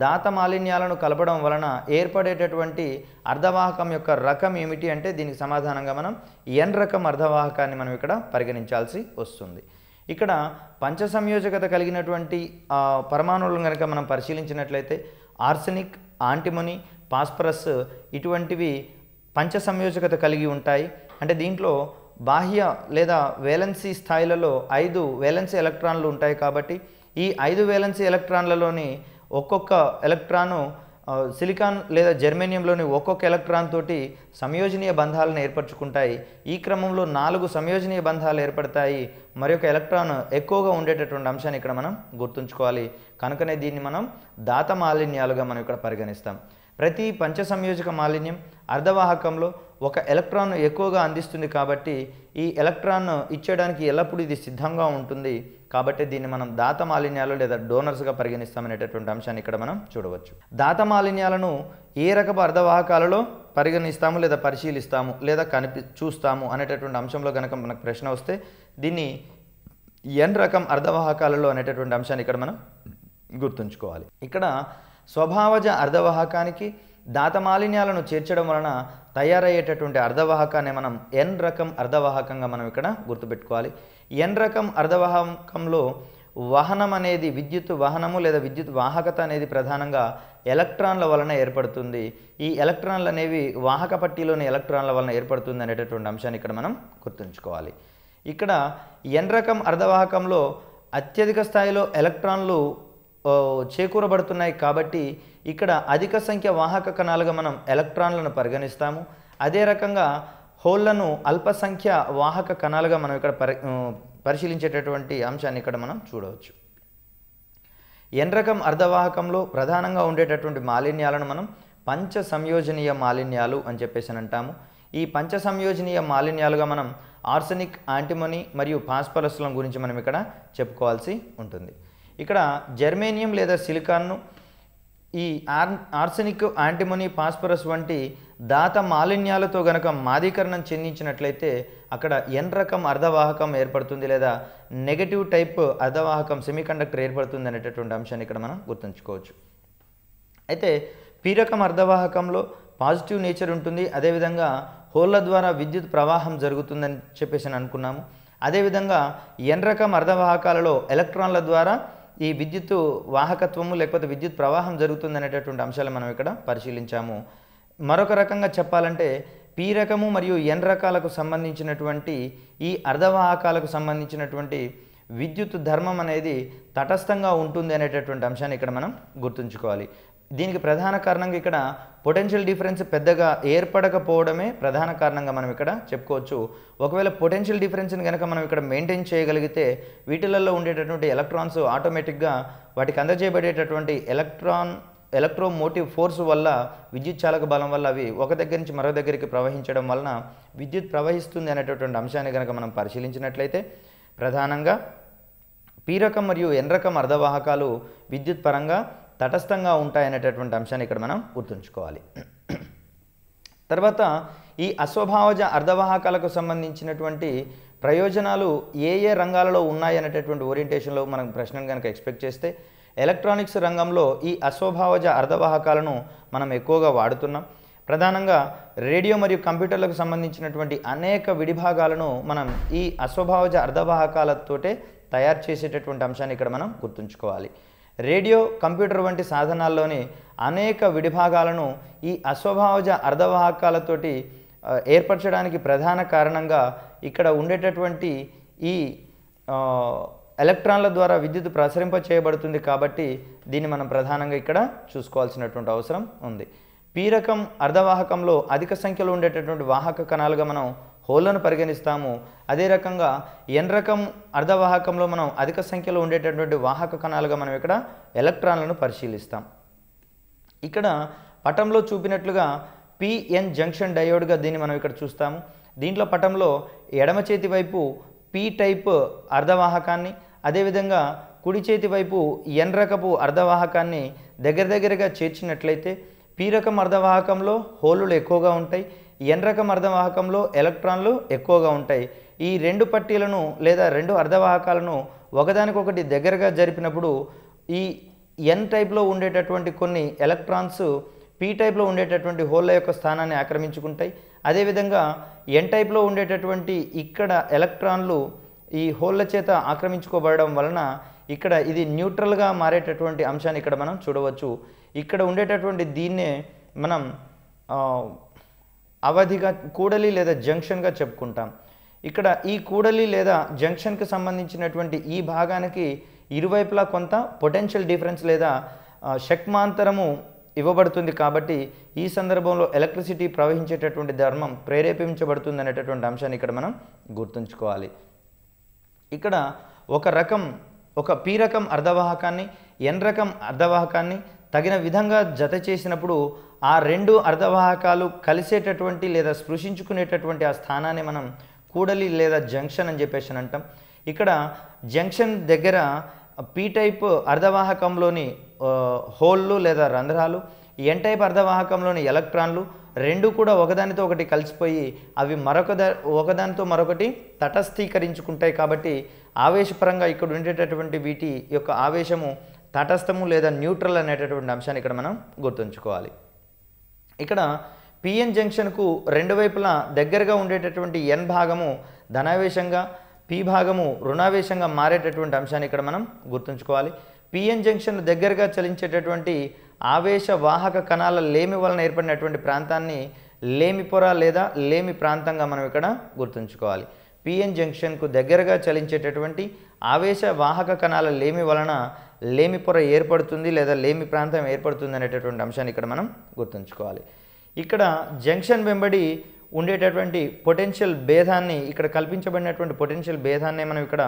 దాత మాలిన్యాలను కలపడం వలన ఏర్పడేటటువంటి అర్ధవాహకం యొక్క రకం ఏమిటి అంటే దీనికి సమాధానంగా మనం ఎన్ రకం అర్ధవాహకాన్ని మనం ఇక్కడ పరిగణించాల్సి వస్తుంది ఇక్కడ పంచ సంయోజకత కలిగినటువంటి పరమాణువులను కనుక మనం పరిశీలించినట్లయితే ఆర్సెనిక్ ఆంటిమొని పాస్పరస్ ఇటువంటివి పంచ సంయోజకత కలిగి ఉంటాయి అంటే దీంట్లో బాహ్య లేదా వేలెన్సీ స్థాయిలలో ఐదు వేలెన్సీ ఎలక్ట్రాన్లు ఉంటాయి కాబట్టి ఈ ఐదు వేలెన్సీ ఎలక్ట్రాన్లలోని ఒక్కొక్క ఎలక్ట్రాను సిలికాన్ లేదా జర్మేనియంలోని ఒక్కొక్క ఎలక్ట్రాన్ తోటి సంయోజనీయ బంధాలను ఏర్పరచుకుంటాయి ఈ క్రమంలో నాలుగు సంయోజనీయ బంధాలు ఏర్పడతాయి మరి ఒక ఎలక్ట్రాన్ ఎక్కువగా ఉండేటటువంటి అంశాన్ని ఇక్కడ మనం గుర్తుంచుకోవాలి కనుకనే దీన్ని మనం దాత మాలిన్యాలుగా మనం ఇక్కడ పరిగణిస్తాం ప్రతి పంచ సంయోజక మాలిన్యం అర్ధవాహకంలో ఒక ఎలక్ట్రాన్ ఎక్కువగా అందిస్తుంది కాబట్టి ఈ ఎలక్ట్రాన్ ఇచ్చేయడానికి ఎల్లప్పుడూ ఇది సిద్ధంగా ఉంటుంది కాబట్టి దీన్ని మనం దాత మాలిన్యాలు లేదా డోనర్స్గా పరిగణిస్తామనేటటువంటి అంశాన్ని ఇక్కడ మనం చూడవచ్చు దాత మాలిన్యాలను ఏ రకపు అర్ధవాహకాలలో పరిగణిస్తాము లేదా పరిశీలిస్తాము లేదా కనిపి చూస్తాము అనేటటువంటి అంశంలో కనుక మనకు ప్రశ్న వస్తే దీన్ని ఎన్ రకం అర్ధవాహకాలలో అనేటటువంటి అంశాన్ని ఇక్కడ మనం గుర్తుంచుకోవాలి ఇక్కడ స్వభావజ అర్ధవాహకానికి దాత మాలిన్యాలను చేర్చడం వలన తయారయ్యేటటువంటి అర్ధవాహకాన్ని మనం ఎన్ రకం అర్ధవాహకంగా మనం ఇక్కడ గుర్తుపెట్టుకోవాలి ఎన్ రకం అర్ధవాహకంలో వాహనం అనేది విద్యుత్ వాహనము లేదా విద్యుత్ వాహకత అనేది ప్రధానంగా ఎలక్ట్రాన్ల వలన ఏర్పడుతుంది ఈ ఎలక్ట్రాన్లు అనేవి వాహక పట్టీలోని ఎలక్ట్రాన్ల వలన ఏర్పడుతుంది అనేటటువంటి అంశాన్ని ఇక్కడ మనం గుర్తుంచుకోవాలి ఇక్కడ ఎన్ రకం అర్ధవాహకంలో అత్యధిక స్థాయిలో ఎలక్ట్రాన్లు చేకూరబడుతున్నాయి కాబట్టి ఇక్కడ అధిక సంఖ్య వాహక కణాలుగా మనం ఎలక్ట్రాన్లను పరిగణిస్తాము అదే రకంగా హోళ్లను అల్పసంఖ్య వాహక కణాలుగా మనం ఇక్కడ పరి పరిశీలించేటటువంటి అంశాన్ని ఇక్కడ మనం చూడవచ్చు ఎన్ రకం అర్ధవాహకంలో ప్రధానంగా ఉండేటటువంటి మాలిన్యాలను మనం పంచ సంయోజనీయ మాలిన్యాలు అని చెప్పేసి అంటాము ఈ పంచ సంయోజనీయ మాలిన్యాలుగా మనం ఆర్సెనిక్ యాంటిమొని మరియు పాస్పరస్లం గురించి మనం ఇక్కడ చెప్పుకోవాల్సి ఉంటుంది ఇక్కడ జర్మేనియం లేదా సిలికాన్ను ఈ ఆర్ ఆర్సెనిక్ యాంటిమోనీ పాస్పరస్ వంటి దాత మాలిన్యాలతో గనక మాదీకరణం చెందించినట్లయితే అక్కడ ఎన్ రకం అర్ధవాహకం ఏర్పడుతుంది లేదా నెగటివ్ టైప్ అర్ధవాహకం సెమీకండక్టర్ ఏర్పడుతుంది అనేటటువంటి అంశాన్ని ఇక్కడ మనం గుర్తుంచుకోవచ్చు అయితే పీరకం అర్ధవాహకంలో పాజిటివ్ నేచర్ ఉంటుంది అదేవిధంగా హోల్ల ద్వారా విద్యుత్ ప్రవాహం జరుగుతుందని చెప్పేసి అనుకున్నాము అదేవిధంగా ఎన్ రకం అర్ధవాహకాలలో ఎలక్ట్రాన్ల ద్వారా ఈ విద్యుత్ వాహకత్వము లేకపోతే విద్యుత్ ప్రవాహం జరుగుతుంది అనేటటువంటి అంశాలు మనం ఇక్కడ పరిశీలించాము మరొక రకంగా చెప్పాలంటే పి రకము మరియు ఎన్ రకాలకు సంబంధించినటువంటి ఈ అర్ధవాహకాలకు సంబంధించినటువంటి విద్యుత్ ధర్మం అనేది తటస్థంగా ఉంటుంది అనేటటువంటి అంశాన్ని ఇక్కడ మనం గుర్తుంచుకోవాలి దీనికి ప్రధాన కారణంగా ఇక్కడ పొటెన్షియల్ డిఫరెన్స్ పెద్దగా ఏర్పడకపోవడమే ప్రధాన కారణంగా మనం ఇక్కడ చెప్పుకోవచ్చు ఒకవేళ పొటెన్షియల్ డిఫరెన్స్ని కనుక మనం ఇక్కడ మెయింటైన్ చేయగలిగితే వీటిలలో ఉండేటటువంటి ఎలక్ట్రాన్స్ ఆటోమేటిక్గా వాటికి అందజేయబడేటటువంటి ఎలక్ట్రాన్ ఎలక్ట్రోమోటివ్ ఫోర్స్ వల్ల విద్యుత్ చాలక బలం వల్ల అవి ఒక దగ్గర నుంచి మరో దగ్గరికి ప్రవహించడం వలన విద్యుత్ ప్రవహిస్తుంది అనేటటువంటి అంశాన్ని కనుక మనం పరిశీలించినట్లయితే ప్రధానంగా పీరకం మరియు రకం అర్ధవాహకాలు విద్యుత్ పరంగా తటస్థంగా ఉంటాయనేటటువంటి అంశాన్ని ఇక్కడ మనం గుర్తుంచుకోవాలి తర్వాత ఈ అశ్వభావజ అర్ధవాహకాలకు సంబంధించినటువంటి ప్రయోజనాలు ఏ ఏ రంగాలలో ఉన్నాయనేటటువంటి ఓరియంటేషన్లో మనం ప్రశ్నను కనుక ఎక్స్పెక్ట్ చేస్తే ఎలక్ట్రానిక్స్ రంగంలో ఈ అశ్వభావజ అర్ధవాహకాలను మనం ఎక్కువగా వాడుతున్నాం ప్రధానంగా రేడియో మరియు కంప్యూటర్లకు సంబంధించినటువంటి అనేక విడిభాగాలను మనం ఈ అశ్వభావజ అర్ధవాహకాలతోటే తయారు చేసేటటువంటి అంశాన్ని ఇక్కడ మనం గుర్తుంచుకోవాలి రేడియో కంప్యూటర్ వంటి సాధనాల్లోని అనేక విడిభాగాలను ఈ అశ్వభావజ అర్ధవాహకాలతోటి ఏర్పరచడానికి ప్రధాన కారణంగా ఇక్కడ ఉండేటటువంటి ఈ ఎలక్ట్రాన్ల ద్వారా విద్యుత్ ప్రసరింప చేయబడుతుంది కాబట్టి దీన్ని మనం ప్రధానంగా ఇక్కడ చూసుకోవాల్సినటువంటి అవసరం ఉంది పీరకం అర్ధవాహకంలో అధిక సంఖ్యలో ఉండేటటువంటి వాహక కణాలుగా మనం హోళ్లను పరిగణిస్తాము అదే రకంగా ఎన్ రకం అర్ధవాహకంలో మనం అధిక సంఖ్యలో ఉండేటటువంటి వాహక కణాలుగా మనం ఇక్కడ ఎలక్ట్రాన్లను పరిశీలిస్తాం ఇక్కడ పటంలో చూపినట్లుగా పిఎన్ జంక్షన్ డయోడ్గా దీన్ని మనం ఇక్కడ చూస్తాము దీంట్లో పటంలో ఎడమ చేతి వైపు పి టైప్ అర్ధవాహకాన్ని అదేవిధంగా కుడి చేతి వైపు ఎన్ రకపు అర్ధవాహకాన్ని దగ్గర దగ్గరగా చేర్చినట్లయితే పీ రకం అర్ధవాహకంలో హోలులు ఎక్కువగా ఉంటాయి ఎన్ రకం అర్ధవాహకంలో ఎలక్ట్రాన్లు ఎక్కువగా ఉంటాయి ఈ రెండు పట్టీలను లేదా రెండు అర్ధవాహకాలను ఒకదానికొకటి దగ్గరగా జరిపినప్పుడు ఈ ఎన్ టైప్లో ఉండేటటువంటి కొన్ని ఎలక్ట్రాన్స్ పీ టైప్లో ఉండేటటువంటి హోల్ల యొక్క స్థానాన్ని ఆక్రమించుకుంటాయి అదేవిధంగా ఎన్ టైప్లో ఉండేటటువంటి ఇక్కడ ఎలక్ట్రాన్లు ఈ హోల్ల చేత ఆక్రమించుకోబడడం వలన ఇక్కడ ఇది న్యూట్రల్గా మారేటటువంటి అంశాన్ని ఇక్కడ మనం చూడవచ్చు ఇక్కడ ఉండేటటువంటి దీన్నే మనం అవధిగా కూడలి లేదా జంక్షన్గా చెప్పుకుంటాం ఇక్కడ ఈ కూడలి లేదా జంక్షన్కి సంబంధించినటువంటి ఈ భాగానికి ఇరువైపులా కొంత పొటెన్షియల్ డిఫరెన్స్ లేదా శక్మాంతరము ఇవ్వబడుతుంది కాబట్టి ఈ సందర్భంలో ఎలక్ట్రిసిటీ ప్రవహించేటటువంటి ధర్మం ప్రేరేపించబడుతుంది అనేటటువంటి అంశాన్ని ఇక్కడ మనం గుర్తుంచుకోవాలి ఇక్కడ ఒక రకం ఒక పీ రకం అర్ధవాహకాన్ని ఎన్ రకం అర్ధవాహకాన్ని తగిన విధంగా జత చేసినప్పుడు ఆ రెండు అర్ధవాహకాలు కలిసేటటువంటి లేదా స్పృశించుకునేటటువంటి ఆ స్థానాన్ని మనం కూడలి లేదా జంక్షన్ అని చెప్పేసి అంటాం ఇక్కడ జంక్షన్ దగ్గర పీ టైప్ అర్ధవాహకంలోని హోళ్ళు లేదా రంధ్రాలు ఎన్ టైప్ అర్ధవాహకంలోని ఎలక్ట్రాన్లు రెండు కూడా ఒకదానితో ఒకటి కలిసిపోయి అవి మరొక ఒకదానితో మరొకటి తటస్థీకరించుకుంటాయి కాబట్టి ఆవేశపరంగా ఇక్కడ ఉండేటటువంటి వీటి యొక్క ఆవేశము తటస్థము లేదా న్యూట్రల్ అనేటటువంటి అంశాన్ని ఇక్కడ మనం గుర్తుంచుకోవాలి ఇక్కడ పిఎన్ జంక్షన్కు రెండు వైపులా దగ్గరగా ఉండేటటువంటి ఎన్ భాగము ధనావేశంగా పి భాగము రుణావేశంగా మారేటటువంటి అంశాన్ని ఇక్కడ మనం గుర్తుంచుకోవాలి పిఎన్ జంక్షన్ దగ్గరగా చలించేటటువంటి ఆవేశ వాహక కణాల లేమి వలన ఏర్పడినటువంటి ప్రాంతాన్ని లేమి పొర లేదా లేమి ప్రాంతంగా మనం ఇక్కడ గుర్తుంచుకోవాలి పిఎన్ జంక్షన్కు దగ్గరగా చలించేటటువంటి ఆవేశ వాహక కణాల లేమి వలన లేమి పొర ఏర్పడుతుంది లేదా లేమి ప్రాంతం ఏర్పడుతుంది అనేటటువంటి అంశాన్ని ఇక్కడ మనం గుర్తుంచుకోవాలి ఇక్కడ జంక్షన్ వెంబడి ఉండేటటువంటి పొటెన్షియల్ భేదాన్ని ఇక్కడ కల్పించబడినటువంటి పొటెన్షియల్ భేదాన్ని మనం ఇక్కడ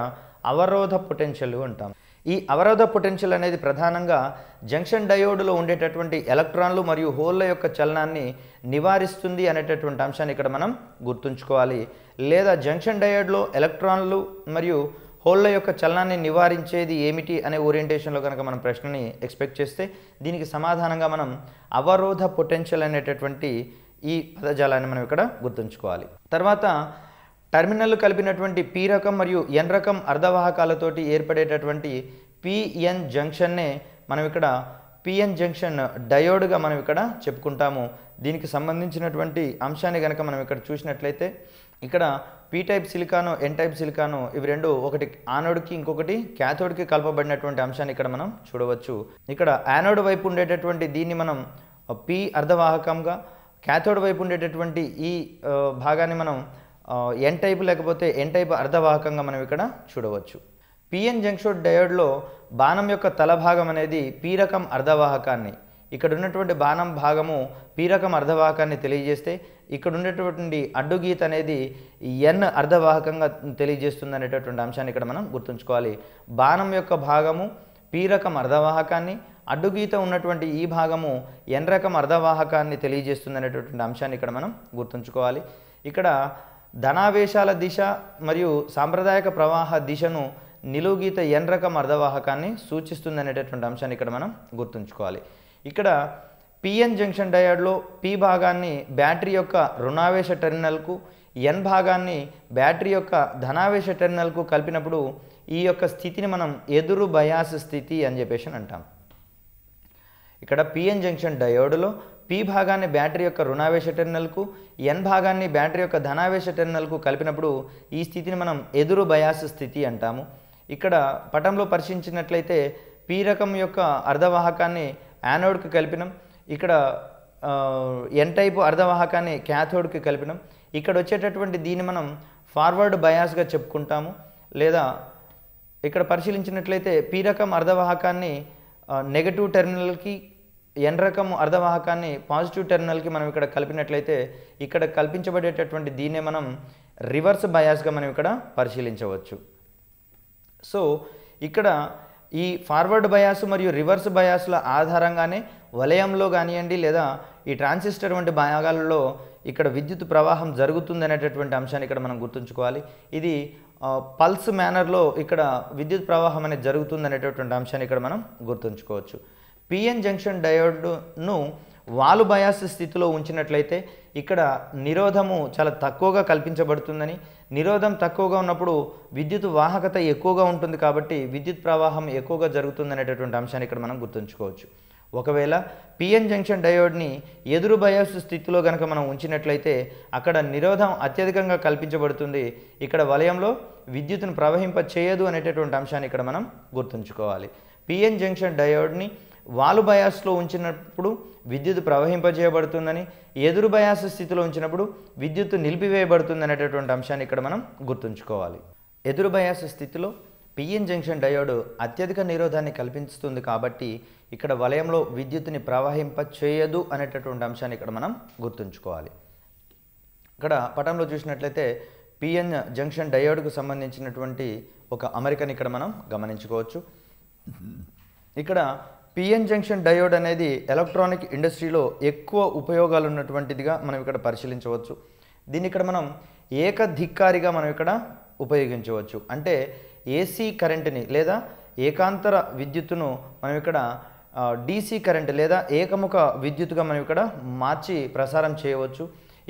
అవరోధ పొటెన్షియల్ అంటాం ఈ అవరోధ పొటెన్షియల్ అనేది ప్రధానంగా జంక్షన్ డయోడ్లో ఉండేటటువంటి ఎలక్ట్రాన్లు మరియు హోల్ల యొక్క చలనాన్ని నివారిస్తుంది అనేటటువంటి అంశాన్ని ఇక్కడ మనం గుర్తుంచుకోవాలి లేదా జంక్షన్ డయోడ్లో ఎలక్ట్రాన్లు మరియు హోళ్ళ యొక్క చలనాన్ని నివారించేది ఏమిటి అనే ఓరియంటేషన్లో కనుక మనం ప్రశ్నని ఎక్స్పెక్ట్ చేస్తే దీనికి సమాధానంగా మనం అవరోధ పొటెన్షియల్ అనేటటువంటి ఈ పదజాలాన్ని మనం ఇక్కడ గుర్తుంచుకోవాలి తర్వాత టర్మినల్ కలిపినటువంటి పీ రకం మరియు ఎన్ రకం అర్ధవాహకాలతోటి ఏర్పడేటటువంటి పిఎన్ జంక్షన్నే మనం ఇక్కడ పిఎన్ జంక్షన్ డయోడ్గా మనం ఇక్కడ చెప్పుకుంటాము దీనికి సంబంధించినటువంటి అంశాన్ని కనుక మనం ఇక్కడ చూసినట్లయితే ఇక్కడ P type silicon N type silicon ఇవి రెండు ఒకటి ఆనోడ్కి ఇంకొకటి క్యాథోడ్కి కలపబడినటువంటి అంశాన్ని ఇక్కడ మనం చూడవచ్చు ఇక్కడ యానోడ్ వైపు ఉండేటటువంటి దీన్ని మనం పి అర్ధవాహకంగా క్యాథోడ్ వైపు ఉండేటటువంటి ఈ భాగాన్ని మనం ఎన్ టైప్ లేకపోతే ఎన్ టైప్ అర్ధవాహకంగా మనం ఇక్కడ చూడవచ్చు పిఎన్ జంక్షోడ్ డయోడ్లో బాణం యొక్క తల భాగం అనేది పీ రకం అర్ధవాహకాన్ని ఇక్కడ ఉన్నటువంటి బాణం భాగము పీరకం అర్ధవాహకాన్ని తెలియజేస్తే ఇక్కడ ఉండేటువంటి అడ్డుగీత అనేది ఎన్ అర్ధవాహకంగా తెలియజేస్తుంది అనేటటువంటి అంశాన్ని ఇక్కడ మనం గుర్తుంచుకోవాలి బాణం యొక్క భాగము పీరకం అర్ధవాహకాన్ని అడ్డుగీత ఉన్నటువంటి ఈ భాగము ఎన్ రకం అర్ధవాహకాన్ని తెలియజేస్తుంది అనేటటువంటి అంశాన్ని ఇక్కడ మనం గుర్తుంచుకోవాలి ఇక్కడ ధనావేశాల దిశ మరియు సాంప్రదాయక ప్రవాహ దిశను నిలువుగీత ఎన్ రకం అర్ధవాహకాన్ని సూచిస్తుంది అనేటటువంటి అంశాన్ని ఇక్కడ మనం గుర్తుంచుకోవాలి ఇక్కడ పిఎన్ జంక్షన్ డయాడ్లో పి భాగాన్ని బ్యాటరీ యొక్క రుణావేశ టెర్మినల్కు ఎన్ భాగాన్ని బ్యాటరీ యొక్క ధనావేశ టెర్మినల్కు కలిపినప్పుడు ఈ యొక్క స్థితిని మనం ఎదురు బయాస్ స్థితి అని చెప్పేసి అంటాం ఇక్కడ పిఎన్ జంక్షన్ డయోడ్లో పి భాగాన్ని బ్యాటరీ యొక్క రుణావేశ టెర్మినల్కు ఎన్ భాగాన్ని బ్యాటరీ యొక్క ధనావేశ టెర్మినల్కు కలిపినప్పుడు ఈ స్థితిని మనం ఎదురు బయాస్ స్థితి అంటాము ఇక్కడ పటంలో పరిశీలించినట్లయితే పి రకం యొక్క అర్ధవాహకాన్ని యానోడ్కి కలిపినాం ఇక్కడ ఎన్ టైపు అర్ధవాహకాన్ని క్యాథోడ్కి కలిపినాం ఇక్కడ వచ్చేటటువంటి దీన్ని మనం ఫార్వర్డ్ బయాస్గా చెప్పుకుంటాము లేదా ఇక్కడ పరిశీలించినట్లయితే పీ రకం అర్ధవాహకాన్ని నెగటివ్ టెర్మినల్కి ఎన్ రకం అర్ధవాహకాన్ని పాజిటివ్ టెర్మినల్కి మనం ఇక్కడ కలిపినట్లయితే ఇక్కడ కల్పించబడేటటువంటి దీన్నే మనం రివర్స్ బయాస్గా మనం ఇక్కడ పరిశీలించవచ్చు సో ఇక్కడ ఈ ఫార్వర్డ్ బయాస్ మరియు రివర్స్ బయాస్ల ఆధారంగానే వలయంలో కానివ్వండి లేదా ఈ ట్రాన్సిస్టర్ వంటి భాగాలలో ఇక్కడ విద్యుత్ ప్రవాహం జరుగుతుంది అనేటటువంటి అంశాన్ని ఇక్కడ మనం గుర్తుంచుకోవాలి ఇది పల్స్ మేనర్లో ఇక్కడ విద్యుత్ ప్రవాహం అనేది జరుగుతుంది అనేటటువంటి అంశాన్ని ఇక్కడ మనం గుర్తుంచుకోవచ్చు పిఎన్ జంక్షన్ డయోడ్ను వాలు బయాస్ స్థితిలో ఉంచినట్లయితే ఇక్కడ నిరోధము చాలా తక్కువగా కల్పించబడుతుందని నిరోధం తక్కువగా ఉన్నప్పుడు విద్యుత్ వాహకత ఎక్కువగా ఉంటుంది కాబట్టి విద్యుత్ ప్రవాహం ఎక్కువగా జరుగుతుందనేటటువంటి అంశాన్ని ఇక్కడ మనం గుర్తుంచుకోవచ్చు ఒకవేళ పిఎన్ జంక్షన్ డయోడ్ని ఎదురు బయాస్ స్థితిలో కనుక మనం ఉంచినట్లయితే అక్కడ నిరోధం అత్యధికంగా కల్పించబడుతుంది ఇక్కడ వలయంలో విద్యుత్ను ప్రవహింప చేయదు అనేటటువంటి అంశాన్ని ఇక్కడ మనం గుర్తుంచుకోవాలి పిఎన్ జంక్షన్ డయోడ్ని వాలు బయాస్లో ఉంచినప్పుడు విద్యుత్ ప్రవహింపజేయబడుతుందని ఎదురు బయాస్ స్థితిలో ఉంచినప్పుడు విద్యుత్ నిలిపివేయబడుతుంది అనేటటువంటి అంశాన్ని ఇక్కడ మనం గుర్తుంచుకోవాలి ఎదురు బయాస్ స్థితిలో పిఎన్ జంక్షన్ డయోడ్ అత్యధిక నిరోధాన్ని కల్పిస్తుంది కాబట్టి ఇక్కడ వలయంలో విద్యుత్ని ప్రవహింప చేయదు అనేటటువంటి అంశాన్ని ఇక్కడ మనం గుర్తుంచుకోవాలి ఇక్కడ పటంలో చూసినట్లయితే పిఎన్ జంక్షన్ డయోడ్కు సంబంధించినటువంటి ఒక అమరికని ఇక్కడ మనం గమనించుకోవచ్చు ఇక్కడ పిఎన్ జంక్షన్ డయోడ్ అనేది ఎలక్ట్రానిక్ ఇండస్ట్రీలో ఎక్కువ ఉపయోగాలు ఉన్నటువంటిదిగా మనం ఇక్కడ పరిశీలించవచ్చు దీన్ని ఇక్కడ మనం ఏకధిక్కారిగా మనం ఇక్కడ ఉపయోగించవచ్చు అంటే ఏసీ కరెంటుని లేదా ఏకాంతర విద్యుత్తును మనం ఇక్కడ డీసీ కరెంట్ లేదా ఏకముఖ విద్యుత్తుగా మనం ఇక్కడ మార్చి ప్రసారం చేయవచ్చు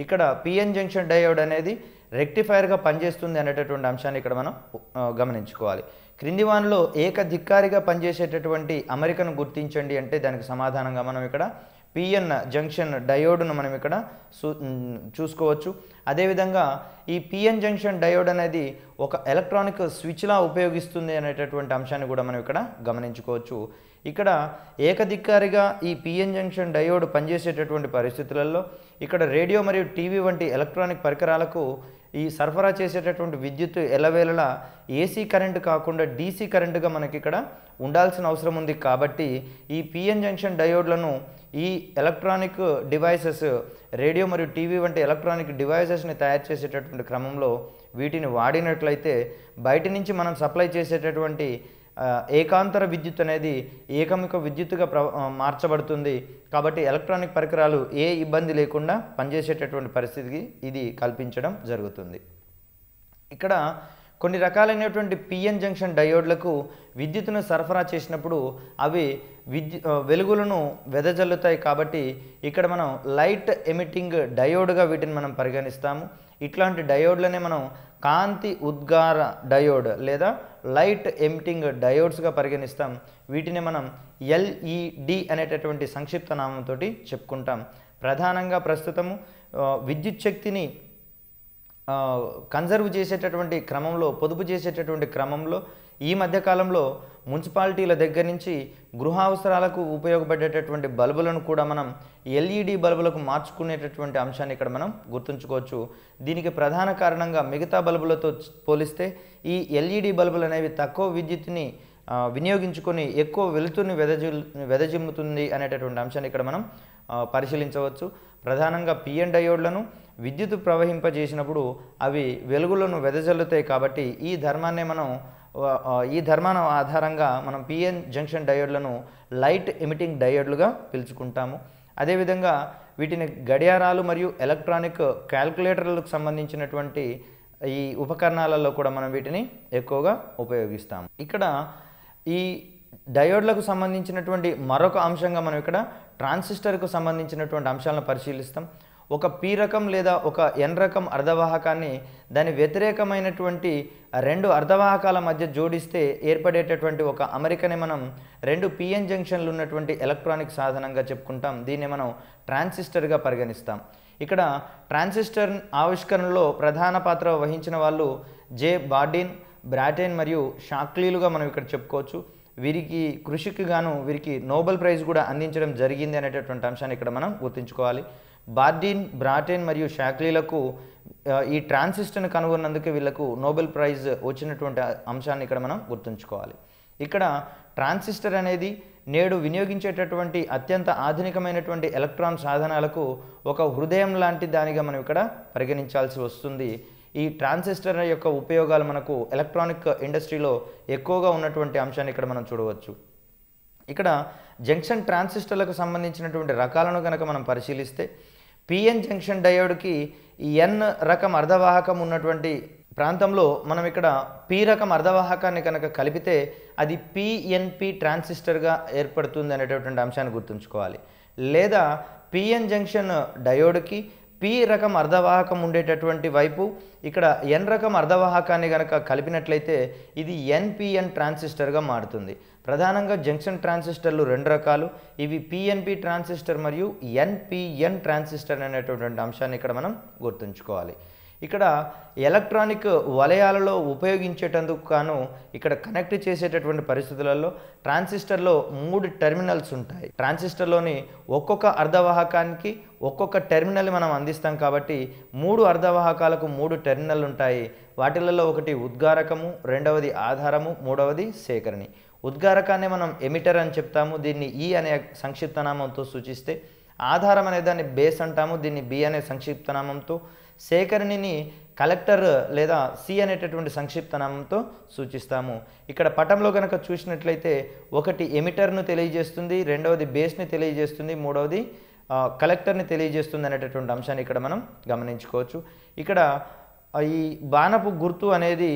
ఇక్కడ పిఎన్ జంక్షన్ డయోడ్ అనేది రెక్టిఫైర్గా పనిచేస్తుంది అనేటటువంటి అంశాన్ని ఇక్కడ మనం గమనించుకోవాలి క్రింది వానలో ఏకధిక్కారిగా పనిచేసేటటువంటి అమెరికను గుర్తించండి అంటే దానికి సమాధానంగా మనం ఇక్కడ పిఎన్ జంక్షన్ డయోడ్ను మనం ఇక్కడ చూసుకోవచ్చు అదేవిధంగా ఈ పిఎన్ జంక్షన్ డయోడ్ అనేది ఒక ఎలక్ట్రానిక్ స్విచ్లా ఉపయోగిస్తుంది అనేటటువంటి అంశాన్ని కూడా మనం ఇక్కడ గమనించుకోవచ్చు ఇక్కడ ఏకధిక్కారిగా ఈ పిఎన్ జంక్షన్ డయోడ్ పనిచేసేటటువంటి పరిస్థితులలో ఇక్కడ రేడియో మరియు టీవీ వంటి ఎలక్ట్రానిక్ పరికరాలకు ఈ సరఫరా చేసేటటువంటి విద్యుత్ ఎలవేళలా ఏసీ కరెంటు కాకుండా డీసీ కరెంటుగా మనకి ఇక్కడ ఉండాల్సిన అవసరం ఉంది కాబట్టి ఈ పిఎన్ జంక్షన్ డయోడ్లను ఈ ఎలక్ట్రానిక్ డివైసెస్ రేడియో మరియు టీవీ వంటి ఎలక్ట్రానిక్ డివైసెస్ని తయారు చేసేటటువంటి క్రమంలో వీటిని వాడినట్లయితే బయట నుంచి మనం సప్లై చేసేటటువంటి ఏకాంతర విద్యుత్ అనేది ఏకమిక విద్యుత్గా ప్ర మార్చబడుతుంది కాబట్టి ఎలక్ట్రానిక్ పరికరాలు ఏ ఇబ్బంది లేకుండా పనిచేసేటటువంటి పరిస్థితికి ఇది కల్పించడం జరుగుతుంది ఇక్కడ కొన్ని రకాలైనటువంటి పిఎన్ జంక్షన్ డయోడ్లకు విద్యుత్తును సరఫరా చేసినప్పుడు అవి విద్యు వెలుగులను వెదజల్లుతాయి కాబట్టి ఇక్కడ మనం లైట్ ఎమిటింగ్ డయోడ్గా వీటిని మనం పరిగణిస్తాము ఇట్లాంటి డయోడ్లనే మనం కాంతి ఉద్గార డయోడ్ లేదా లైట్ ఎమిటింగ్ డయోడ్స్గా పరిగణిస్తాం వీటిని మనం ఎల్ఈడి అనేటటువంటి సంక్షిప్త నామంతో చెప్పుకుంటాం ప్రధానంగా ప్రస్తుతము విద్యుత్ శక్తిని కన్జర్వ్ చేసేటటువంటి క్రమంలో పొదుపు చేసేటటువంటి క్రమంలో ఈ మధ్యకాలంలో మున్సిపాలిటీల దగ్గర నుంచి గృహ అవసరాలకు ఉపయోగపడేటటువంటి బల్బులను కూడా మనం ఎల్ఈడి బల్బులకు మార్చుకునేటటువంటి అంశాన్ని ఇక్కడ మనం గుర్తుంచుకోవచ్చు దీనికి ప్రధాన కారణంగా మిగతా బల్బులతో పోలిస్తే ఈ ఎల్ఈడి బల్బులు అనేవి తక్కువ విద్యుత్ని వినియోగించుకొని ఎక్కువ వెలుతురుని వెదజి వెదజిమ్ముతుంది అనేటటువంటి అంశాన్ని ఇక్కడ మనం పరిశీలించవచ్చు ప్రధానంగా పిఎన్ డయోడ్లను విద్యుత్ ప్రవహింపజేసినప్పుడు అవి వెలుగులను వెదజల్లుతాయి కాబట్టి ఈ ధర్మాన్నే మనం ఈ ధర్మాన ఆధారంగా మనం పిఎన్ జంక్షన్ డయోడ్లను లైట్ ఎమిటింగ్ డయోడ్లుగా పిలుచుకుంటాము అదేవిధంగా వీటిని గడియారాలు మరియు ఎలక్ట్రానిక్ క్యాల్కులేటర్లకు సంబంధించినటువంటి ఈ ఉపకరణాలలో కూడా మనం వీటిని ఎక్కువగా ఉపయోగిస్తాము ఇక్కడ ఈ డయోడ్లకు సంబంధించినటువంటి మరొక అంశంగా మనం ఇక్కడ ట్రాన్సిస్టర్కు సంబంధించినటువంటి అంశాలను పరిశీలిస్తాం ఒక పీరకం రకం లేదా ఒక ఎన్ రకం అర్ధవాహకాన్ని దాని వ్యతిరేకమైనటువంటి రెండు అర్ధవాహకాల మధ్య జోడిస్తే ఏర్పడేటటువంటి ఒక అమెరికని మనం రెండు పిఎన్ జంక్షన్లు ఉన్నటువంటి ఎలక్ట్రానిక్ సాధనంగా చెప్పుకుంటాం దీన్ని మనం ట్రాన్సిస్టర్గా పరిగణిస్తాం ఇక్కడ ట్రాన్సిస్టర్ ఆవిష్కరణలో ప్రధాన పాత్ర వహించిన వాళ్ళు జే బార్డిన్ బ్రాటెన్ మరియు షాక్లీలుగా మనం ఇక్కడ చెప్పుకోవచ్చు వీరికి కృషికి గాను వీరికి నోబెల్ ప్రైజ్ కూడా అందించడం జరిగింది అనేటటువంటి అంశాన్ని ఇక్కడ మనం గుర్తుంచుకోవాలి బార్డిన్ బ్రాటెన్ మరియు షాక్లీలకు ఈ ట్రాన్సిస్టర్ను కనుగొన్నందుకు వీళ్ళకు నోబెల్ ప్రైజ్ వచ్చినటువంటి అంశాన్ని ఇక్కడ మనం గుర్తుంచుకోవాలి ఇక్కడ ట్రాన్సిస్టర్ అనేది నేడు వినియోగించేటటువంటి అత్యంత ఆధునికమైనటువంటి ఎలక్ట్రాన్ సాధనాలకు ఒక హృదయం లాంటి దానిగా మనం ఇక్కడ పరిగణించాల్సి వస్తుంది ఈ ట్రాన్సిస్టర్ యొక్క ఉపయోగాలు మనకు ఎలక్ట్రానిక్ ఇండస్ట్రీలో ఎక్కువగా ఉన్నటువంటి అంశాన్ని ఇక్కడ మనం చూడవచ్చు ఇక్కడ జంక్షన్ ట్రాన్సిస్టర్లకు సంబంధించినటువంటి రకాలను కనుక మనం పరిశీలిస్తే పిఎన్ జంక్షన్ డయోడ్కి ఎన్ రకం అర్ధవాహకం ఉన్నటువంటి ప్రాంతంలో మనం ఇక్కడ పి రకం అర్ధవాహకాన్ని కనుక కలిపితే అది పిఎన్పి ట్రాన్సిస్టర్గా ఏర్పడుతుంది అనేటటువంటి అంశాన్ని గుర్తుంచుకోవాలి లేదా పిఎన్ జంక్షన్ డయోడ్కి పి రకం అర్ధవాహకం ఉండేటటువంటి వైపు ఇక్కడ ఎన్ రకం అర్ధవాహకాన్ని కనుక కలిపినట్లయితే ఇది ఎన్పిఎన్ ట్రాన్సిస్టర్గా మారుతుంది ప్రధానంగా జంక్షన్ ట్రాన్సిస్టర్లు రెండు రకాలు ఇవి పిఎన్పి ట్రాన్సిస్టర్ మరియు ఎన్పిఎన్ ట్రాన్సిస్టర్ అనేటటువంటి అంశాన్ని ఇక్కడ మనం గుర్తుంచుకోవాలి ఇక్కడ ఎలక్ట్రానిక్ వలయాలలో ఉపయోగించేటందుకు కాను ఇక్కడ కనెక్ట్ చేసేటటువంటి పరిస్థితులలో ట్రాన్సిస్టర్లో మూడు టెర్మినల్స్ ఉంటాయి ట్రాన్సిస్టర్లోని ఒక్కొక్క అర్ధవాహకానికి ఒక్కొక్క టెర్మినల్ మనం అందిస్తాం కాబట్టి మూడు అర్ధవాహకాలకు మూడు టెర్మినల్ ఉంటాయి వాటిలలో ఒకటి ఉద్గారకము రెండవది ఆధారము మూడవది సేకరణి ఉద్గారకాన్ని మనం ఎమిటర్ అని చెప్తాము దీన్ని ఈ అనే సంక్షిప్తనామంతో సూచిస్తే ఆధారం అనే దాన్ని బేస్ అంటాము దీన్ని బి అనే సంక్షిప్తనామంతో సేకరణిని కలెక్టర్ లేదా సి అనేటటువంటి నామంతో సూచిస్తాము ఇక్కడ పటంలో కనుక చూసినట్లయితే ఒకటి ఎమిటర్ను తెలియజేస్తుంది రెండవది బేస్ని తెలియజేస్తుంది మూడవది కలెక్టర్ని తెలియజేస్తుంది అనేటటువంటి అంశాన్ని ఇక్కడ మనం గమనించుకోవచ్చు ఇక్కడ ఈ బాణపు గుర్తు అనేది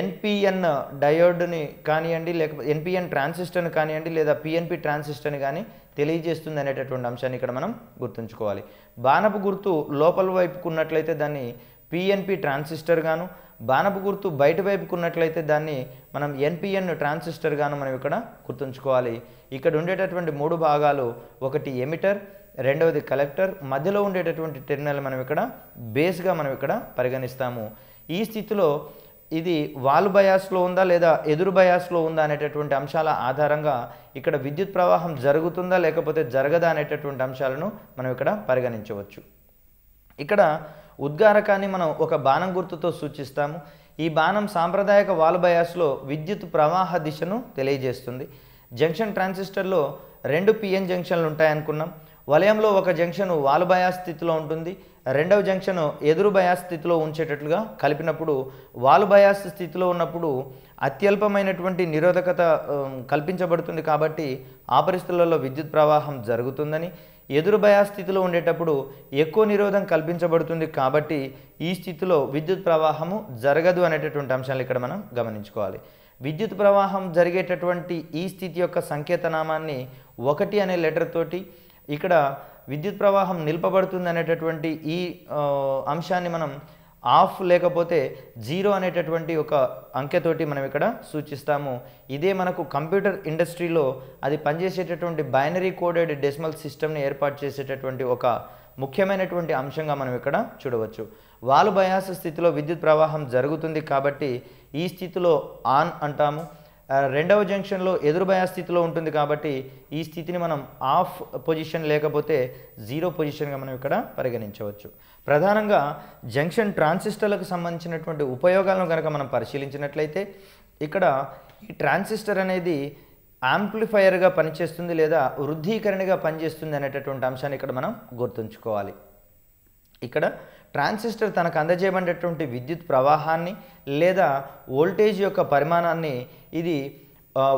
ఎన్పిఎన్ డయోడ్ని కానివ్వండి లేకపోతే ఎన్పిఎన్ ట్రాన్సిస్టర్ని కానివ్వండి లేదా పిఎన్పి ట్రాన్సిస్టర్ని కానీ తెలియజేస్తుంది అనేటటువంటి అంశాన్ని ఇక్కడ మనం గుర్తుంచుకోవాలి బాణపు గుర్తు లోపల వైపుకు ఉన్నట్లయితే దాన్ని పిఎన్పి ట్రాన్సిస్టర్ గాను బాణపు గుర్తు బయట వైపుకు ఉన్నట్లయితే దాన్ని మనం ఎన్పిఎన్ ట్రాన్సిస్టర్ గాను మనం ఇక్కడ గుర్తుంచుకోవాలి ఇక్కడ ఉండేటటువంటి మూడు భాగాలు ఒకటి ఎమిటర్ రెండవది కలెక్టర్ మధ్యలో ఉండేటటువంటి టెర్మినల్ మనం ఇక్కడ బేస్గా మనం ఇక్కడ పరిగణిస్తాము ఈ స్థితిలో ఇది వాల్ బయాస్లో ఉందా లేదా ఎదురు బయాస్లో ఉందా అనేటటువంటి అంశాల ఆధారంగా ఇక్కడ విద్యుత్ ప్రవాహం జరుగుతుందా లేకపోతే జరగదా అనేటటువంటి అంశాలను మనం ఇక్కడ పరిగణించవచ్చు ఇక్కడ ఉద్గారకాన్ని మనం ఒక బాణం గుర్తుతో సూచిస్తాము ఈ బాణం సాంప్రదాయక వాల్ బయాస్లో విద్యుత్ ప్రవాహ దిశను తెలియజేస్తుంది జంక్షన్ ట్రాన్సిస్టర్లో రెండు పిఎన్ జంక్షన్లు ఉంటాయనుకున్నాం వలయంలో ఒక జంక్షన్ వాల్ బయాస్ స్థితిలో ఉంటుంది రెండవ జంక్షన్ ఎదురు బయాస్ స్థితిలో ఉంచేటట్లుగా కలిపినప్పుడు వాలు బయాస్ స్థితిలో ఉన్నప్పుడు అత్యల్పమైనటువంటి నిరోధకత కల్పించబడుతుంది కాబట్టి ఆ పరిస్థితులలో విద్యుత్ ప్రవాహం జరుగుతుందని ఎదురు బయాస్ స్థితిలో ఉండేటప్పుడు ఎక్కువ నిరోధం కల్పించబడుతుంది కాబట్టి ఈ స్థితిలో విద్యుత్ ప్రవాహము జరగదు అనేటటువంటి అంశాలు ఇక్కడ మనం గమనించుకోవాలి విద్యుత్ ప్రవాహం జరిగేటటువంటి ఈ స్థితి యొక్క సంకేతనామాన్ని ఒకటి అనే లెటర్ తోటి ఇక్కడ విద్యుత్ ప్రవాహం నిలపబడుతుంది అనేటటువంటి ఈ అంశాన్ని మనం ఆఫ్ లేకపోతే జీరో అనేటటువంటి ఒక అంకెతోటి మనం ఇక్కడ సూచిస్తాము ఇదే మనకు కంప్యూటర్ ఇండస్ట్రీలో అది పనిచేసేటటువంటి బైనరీ కోడెడ్ డెసిమల్ సిస్టమ్ని ఏర్పాటు చేసేటటువంటి ఒక ముఖ్యమైనటువంటి అంశంగా మనం ఇక్కడ చూడవచ్చు వాలు బయాస్ స్థితిలో విద్యుత్ ప్రవాహం జరుగుతుంది కాబట్టి ఈ స్థితిలో ఆన్ అంటాము రెండవ జంక్షన్లో ఎదురుభయ స్థితిలో ఉంటుంది కాబట్టి ఈ స్థితిని మనం ఆఫ్ పొజిషన్ లేకపోతే జీరో పొజిషన్గా మనం ఇక్కడ పరిగణించవచ్చు ప్రధానంగా జంక్షన్ ట్రాన్సిస్టర్లకు సంబంధించినటువంటి ఉపయోగాలను కనుక మనం పరిశీలించినట్లయితే ఇక్కడ ఈ ట్రాన్సిస్టర్ అనేది యాంప్లిఫైయర్గా పనిచేస్తుంది లేదా వృద్ధీకరణగా పనిచేస్తుంది అనేటటువంటి అంశాన్ని ఇక్కడ మనం గుర్తుంచుకోవాలి ఇక్కడ ట్రాన్సిస్టర్ తనకు అందజేయబడేటువంటి విద్యుత్ ప్రవాహాన్ని లేదా వోల్టేజ్ యొక్క పరిమాణాన్ని ఇది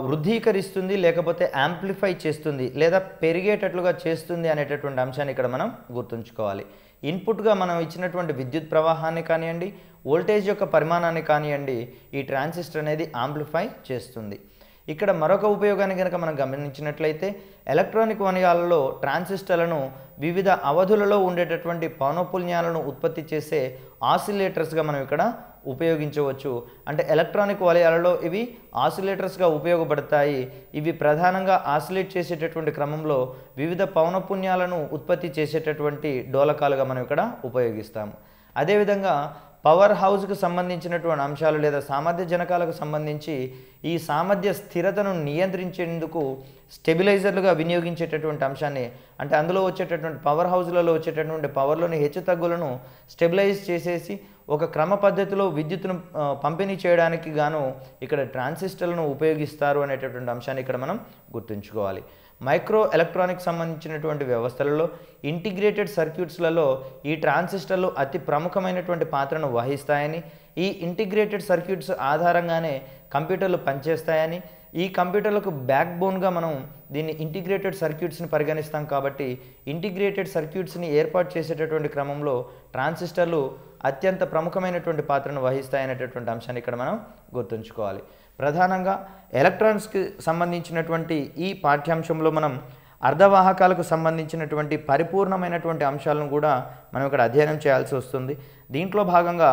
వృద్ధీకరిస్తుంది లేకపోతే యాంప్లిఫై చేస్తుంది లేదా పెరిగేటట్లుగా చేస్తుంది అనేటటువంటి అంశాన్ని ఇక్కడ మనం గుర్తుంచుకోవాలి ఇన్పుట్గా మనం ఇచ్చినటువంటి విద్యుత్ ప్రవాహాన్ని కానివ్వండి వోల్టేజ్ యొక్క పరిమాణాన్ని కానివ్వండి ఈ ట్రాన్సిస్టర్ అనేది ఆంప్లిఫై చేస్తుంది ఇక్కడ మరొక ఉపయోగాన్ని కనుక మనం గమనించినట్లయితే ఎలక్ట్రానిక్ వనయాలలో ట్రాన్సిస్టర్లను వివిధ అవధులలో ఉండేటటువంటి పౌనపుణ్యాలను ఉత్పత్తి చేసే ఆసిలేటర్స్గా మనం ఇక్కడ ఉపయోగించవచ్చు అంటే ఎలక్ట్రానిక్ వలయాలలో ఇవి ఆసిలేటర్స్గా ఉపయోగపడతాయి ఇవి ప్రధానంగా ఆసిలేట్ చేసేటటువంటి క్రమంలో వివిధ పౌనపుణ్యాలను ఉత్పత్తి చేసేటటువంటి డోలకాలుగా మనం ఇక్కడ ఉపయోగిస్తాము అదేవిధంగా పవర్ హౌస్కు సంబంధించినటువంటి అంశాలు లేదా సామర్థ్య జనకాలకు సంబంధించి ఈ సామర్థ్య స్థిరతను నియంత్రించేందుకు స్టెబిలైజర్లుగా వినియోగించేటటువంటి అంశాన్ని అంటే అందులో వచ్చేటటువంటి పవర్ హౌస్లలో వచ్చేటటువంటి పవర్లోని హెచ్చు తగ్గులను స్టెబిలైజ్ చేసేసి ఒక క్రమ పద్ధతిలో విద్యుత్తును పంపిణీ చేయడానికి గాను ఇక్కడ ట్రాన్సిస్టర్లను ఉపయోగిస్తారు అనేటటువంటి అంశాన్ని ఇక్కడ మనం గుర్తుంచుకోవాలి మైక్రో ఎలక్ట్రానిక్ సంబంధించినటువంటి వ్యవస్థలలో ఇంటిగ్రేటెడ్ సర్క్యూట్స్లలో ఈ ట్రాన్సిస్టర్లు అతి ప్రముఖమైనటువంటి పాత్రను వహిస్తాయని ఈ ఇంటిగ్రేటెడ్ సర్క్యూట్స్ ఆధారంగానే కంప్యూటర్లు పనిచేస్తాయని ఈ కంప్యూటర్లకు బ్యాక్ బోన్గా మనం దీన్ని ఇంటిగ్రేటెడ్ సర్క్యూట్స్ని పరిగణిస్తాం కాబట్టి ఇంటిగ్రేటెడ్ సర్క్యూట్స్ని ఏర్పాటు చేసేటటువంటి క్రమంలో ట్రాన్సిస్టర్లు అత్యంత ప్రముఖమైనటువంటి పాత్రను వహిస్తాయనేటటువంటి అంశాన్ని ఇక్కడ మనం గుర్తుంచుకోవాలి ప్రధానంగా ఎలక్ట్రాన్స్కి సంబంధించినటువంటి ఈ పాఠ్యాంశంలో మనం అర్ధవాహకాలకు సంబంధించినటువంటి పరిపూర్ణమైనటువంటి అంశాలను కూడా మనం ఇక్కడ అధ్యయనం చేయాల్సి వస్తుంది దీంట్లో భాగంగా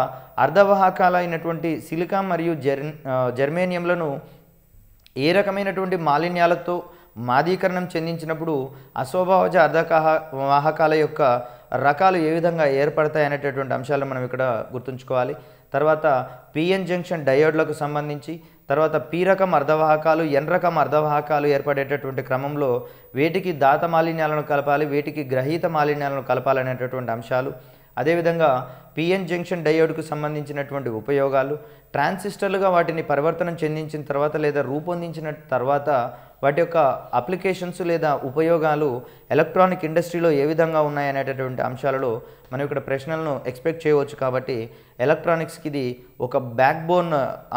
అయినటువంటి సిలికా మరియు జెర్ జర్మేనియంలను ఏ రకమైనటువంటి మాలిన్యాలతో మాదీకరణం చెందించినప్పుడు అశోభావజ అర్ధకాహ వాహకాల యొక్క రకాలు ఏ విధంగా ఏర్పడతాయి అనేటటువంటి అంశాలను మనం ఇక్కడ గుర్తుంచుకోవాలి తర్వాత పిఎన్ జంక్షన్ డయోడ్లకు సంబంధించి తర్వాత పీరకం రకం అర్ధవాహకాలు ఎన్ రకం అర్ధవాహకాలు ఏర్పడేటటువంటి క్రమంలో వేటికి దాత మాలిన్యాలను కలపాలి వేటికి గ్రహీత మాలిన్యాలను కలపాలనేటటువంటి అంశాలు అదేవిధంగా పిఎన్ జంక్షన్ డయోడ్కు సంబంధించినటువంటి ఉపయోగాలు ట్రాన్సిస్టర్లుగా వాటిని పరివర్తనం చెందించిన తర్వాత లేదా రూపొందించిన తర్వాత వాటి యొక్క అప్లికేషన్స్ లేదా ఉపయోగాలు ఎలక్ట్రానిక్ ఇండస్ట్రీలో ఏ విధంగా ఉన్నాయనేటటువంటి అంశాలలో మనం ఇక్కడ ప్రశ్నలను ఎక్స్పెక్ట్ చేయవచ్చు కాబట్టి ఎలక్ట్రానిక్స్కి ఇది ఒక బ్యాక్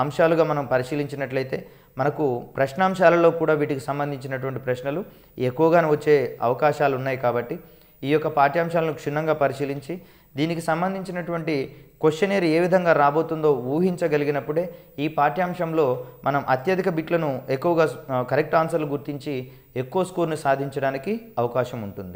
అంశాలుగా మనం పరిశీలించినట్లయితే మనకు ప్రశ్నాంశాలలో కూడా వీటికి సంబంధించినటువంటి ప్రశ్నలు ఎక్కువగానే వచ్చే అవకాశాలు ఉన్నాయి కాబట్టి ఈ యొక్క పాఠ్యాంశాలను క్షుణ్ణంగా పరిశీలించి దీనికి సంబంధించినటువంటి క్వశ్చనేర్ ఏ విధంగా రాబోతుందో ఊహించగలిగినప్పుడే ఈ పాఠ్యాంశంలో మనం అత్యధిక బిట్లను ఎక్కువగా కరెక్ట్ ఆన్సర్లు గుర్తించి ఎక్కువ స్కోర్ను సాధించడానికి అవకాశం ఉంటుంది